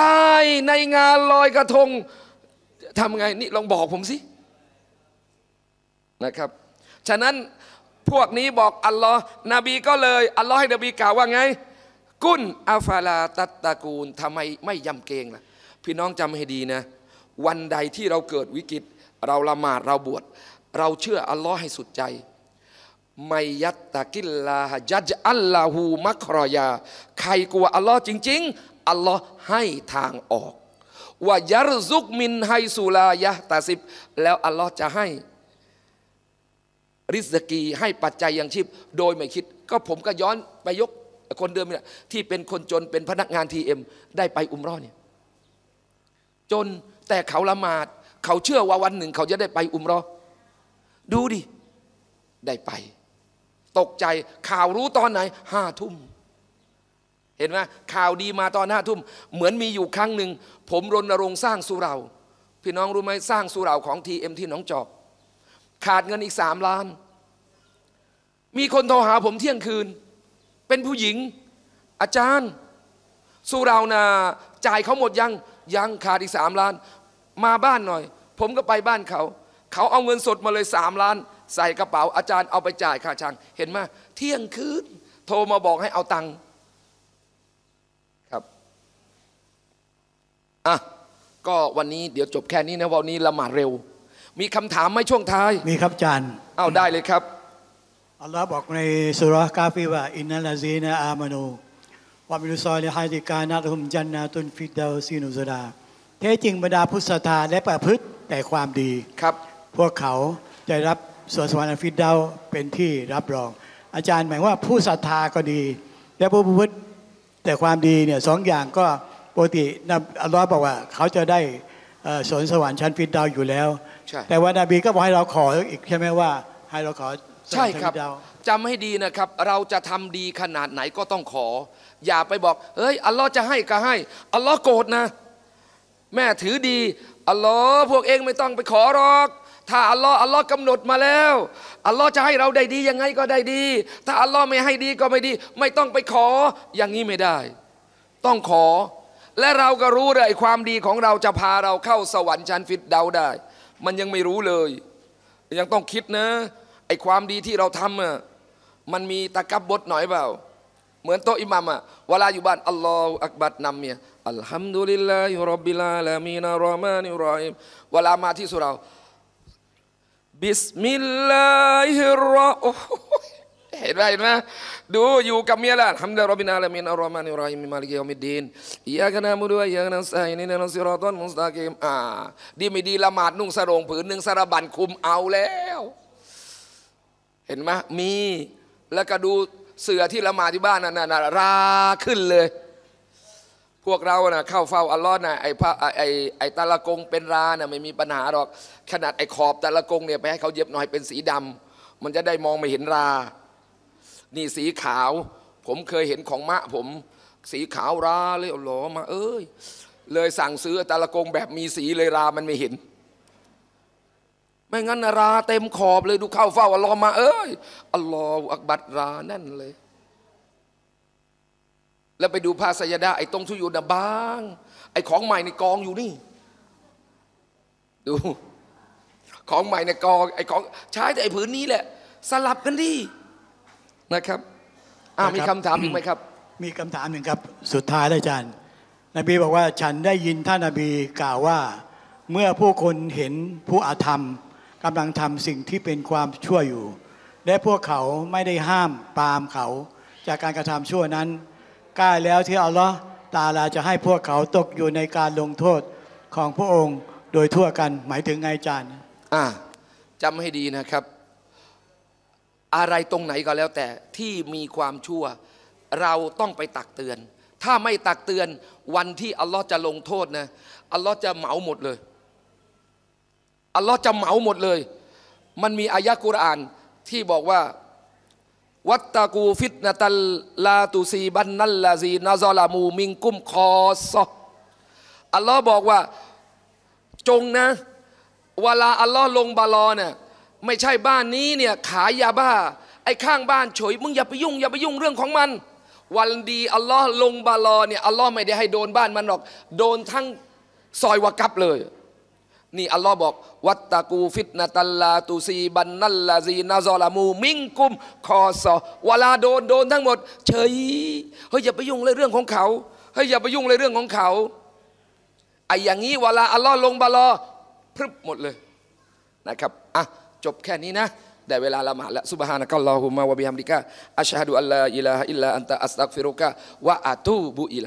ตายในงานลอยกระทงทำไงนี่ลองบอกผมสินะครับ ฉะนั้นพวกนี้บอกอัลลอฮ์นบีก็เลยอัลลอฮ์ให้นบีกล่าวว่าไง กุนอาฟาลา ตัตตะกูลทำไมไม่ยำเกรงล่ะ พี่น้องจำให้ดีนะ วันใดที่เราเกิดวิกฤต เราละหมาด เราบวช เราเชื่ออัลลอฮ์ให้สุดใจ ไมยัตตะกิลลาฮจัจอัลลาหูมัครอยา ใครกลัวอัลลอฮ์จริง ๆ อัลลอฮ์ให้ทางออกว่ายารซุกมินไฮสุลายะตาสิบ แล้วอัลลอฮ์จะให้ริสกีให้ปัจจัยยังชีพโดยไม่คิด ก็ผมก็ย้อนไปยกคนเดิมเนี่ยที่เป็นคนจนเป็นพนักงานทีเอ็มได้ไปอุมรอเนี่ย จนแต่เขาละหมาด เขาเชื่อว่าวันหนึ่งเขาจะได้ไปอุมรอดูดิ ได้ไป ตกใจข่าวรู้ตอนไหน ห้าทุ่มเห็นไหมข่าวดีมาตอนห้าทุ่มเหมือนมีอยู่ครั้งหนึ่ง ผมรณรงค์สร้างสุราพี่น้องรู้ไหมสร้างสุราของทีเอ็มที่หนองจอกขาดเงินอีกสามล้าน มีคนโทรหาผมเที่ยงคืน เป็นผู้หญิง อาจารย์ สุรานาจ่ายเขาหมดยัง ยังขาดอีกสามล้าน มาบ้านหน่อย ผมก็ไปบ้านเขา เขาเอาเงินสดมาเลยสามล้าน ใส่กระเป๋า อาจารย์เอาไปจ่ายค่าช่าง เห็นไหมเที่ยงคืน โทรมาบอกให้เอาตังค์ ครับ อ่ะ ก็วันนี้ เดี๋ยวจบแค่นี้นะวันนี้ละหมาดเร็วมีคำถามไหมช่วงท้ายมีครับอาจารย์ เอาได้เลยครับ อัลลอฮ์บอกในสุรากาฟีว่า อินนัลาซีนาอามานูวามิลุซอลิฮาติกานัตฮุมจันนาตุนฟิดาซีนุสดาเท้จริงบรรดาพุทธทาและประพฤติแต่ความดี ครับ พวกเขาจะรับสวนสวรรค์ฟิดเดาเป็นที่รับรอง อาจารย์หมายว่าผู้ศรัทธาก็ดี และผู้ประพฤติแต่ความดีเนี่ยสองอย่างก็ปกติอัลลอฮ์บอกว่า เขาจะได้สวนสวรรค์ชั้นฟิดเดาอยู่แล้วช่แต่ว่านาบีก็บอกให้เราขออีก ใช่ไหมว่า ให้เราขอใช่ครับจำให้ดีนะครับ เราจะทำดีขนาดไหนก็ต้องขอ อย่าไปบอกเฮ้ยอัลลอฮ์จะให้ก็ให้อัลลอฮ์โกรธนะ แม่ถือดีอัลลอฮ์พวกเองไม่ต้องไปขอหรอก ถ้าอัลลอฮ์อัลลอฮ์กำหนดมาแล้วอัลลอฮ์จะให้เราได้ดียังไงก็ได้ดี ถ้าอัลลอฮ์ไม่ให้ดีก็ไม่ดี ไม่ต้องไปขอ อย่างนี้ไม่ได้ ต้องขอ และเราก็รู้เลยความดีของเราจะพาเราเข้าสวรรค์ชั้นฟิตเดาได้มันยังไม่รู้เลย ยังต้องคิดนะ ไอความดีที่เราทำอ่ะมันมีตะกับบทหน่อยเปล่า เหมือนโตอิมัมอ่ะ เวลาอยู่บ้านอัลลอฮฺอักบัดนำเนี่ยอัลฮัมดุลิลลาฮิรับบิลาลามีนารอมานิรออมเวลามาที่สุราบิสมิลลาฮิรราะเห็นไหมนะดูอยู่กับเมียละฮัมด้รบินาลามินอัลลอฮ์มานิราอิมิมาลิกิัามิดีนอียากันนะมุดุอียากันนะสัยนี่นะนสิรอตอนมุสตากิมอ่าดีไม่ดีละหมาดนุ่งสรง ผืนหนึ่งสารบันคุมเอาแล้ว เห็นไหมมีแล้วก็ดูเสือที่ละหมาดที่บ้านนั่นน่ะราขึ้นเลย พวกเราน่ะเข้าเฝ้าอัลลอฮ์น่ะไอ้พระไอ้ไอ้ตะละกงเป็นราน่ะไม่มีปัญหาหรอกขนาด ไอ้ขอบตะละกงเนี่ยไปให้เขาเย็บหน่อยเป็นสีดำมันจะได้มองไม่เห็นรานี่สีขาว ผมเคยเห็นของมะผม สีขาวราเลยหลอมา เอ้ยเลยสั่งซื้อตะละกง แบบมีสีเลยรา มันไม่เห็น ไม่งั้นรา เต็มขอบเลยดูเข้าเฝ้าอัลลอฮ์มา เอ้ยอัลลอฮ์อักบัตราแน่นเลย แล้วไปดูภาษยดาไอ้ตรงทุยุนะบาง ไอ้ของใหม่ในกองอยู่นี่ ดู ของใหม่ในกองไอ้ของใช้แต่ไอ้ผืนนี้แหละ สลับกันดินะครับอ้าวมีคำถามอีกไหมครับ มีคำถามหนึ่งครับสุดท้ายแล้วอาจารย์นบีบอกว่าฉันได้ยินท่านนบีกล่าวว่า เมื่อผู้คนเห็นผู้อาธรรมกำลังทำสิ่งที่เป็นความชั่วอยู่ และพวกเขาไม่ได้ห้ามปามเขา จากการกระทำชั่วนั้น กล้าแล้วที่อัลลอฮ์ตาลาจะให้พวกเขาตกอยู่ในการลงโทษของพระองค์โดยทั่วกันหมายถึงไงอาจารย์ อ่าจำให้ดีนะครับอะไรตรงไหนก็แล้วแต่ที่มีความชั่ว เราต้องไปตักเตือน ถ้าไม่ตักเตือนวันที่อัลลอฮ์จะลงโทษนะอัลลอฮ์จะเหมาหมดเลยอัลลอฮ์จะเหมาหมดเลย มันมีอายะกุรอานที่บอกว่า วัตตะกูฟิตนะตัลลาตูซีบันนัลลาซีนาซอลามูมิงกุมคอซออัลลอฮ์บอกว่าจงนะเวลาอัลลอฮ์ลงบาลอเนี่ยไม่ใช่บ้านนี้เนี่ยขายยาบ้าไอ้ข้างบ้านเฉยมึงอย่าไปยุ่งอย่าไปยุ่งเรื่องของมัน วันดีอัลลอฮ์ลงบาลอเนี่ยอัลลอฮ์ไม่ได้ให้โดนบ้านมันหรอก โดนทั้งซอยวากับเลย นี่อัลลอฮ์บอกวัตตะกูฟิตนาตัลลาตูซีบันนัลลาซีนาซอลามู มิงกุมคอสอเวลาโดนโดนทั้งหมด เฉยเฮ้ยอย่าไปยุ่งเลยเรื่องของเขาเฮ้ยอย่าไปยุ่งเลยเรื่องของเขาไอ้อย่างนี้เวลาอัลลอฮ์ลงบาลอพรึบหมดเลยนะครับอ่ะจบแค่นี้นะได้เวลาละหมาดละสุบฮานะกัลลอฮุมะวะบิฮัมดิกะอัชฮะดุอัลลาอิลาฮะอิลลัลลอฮ์อันตะอัสตักฟิรุกะวะอะตูบุอิไล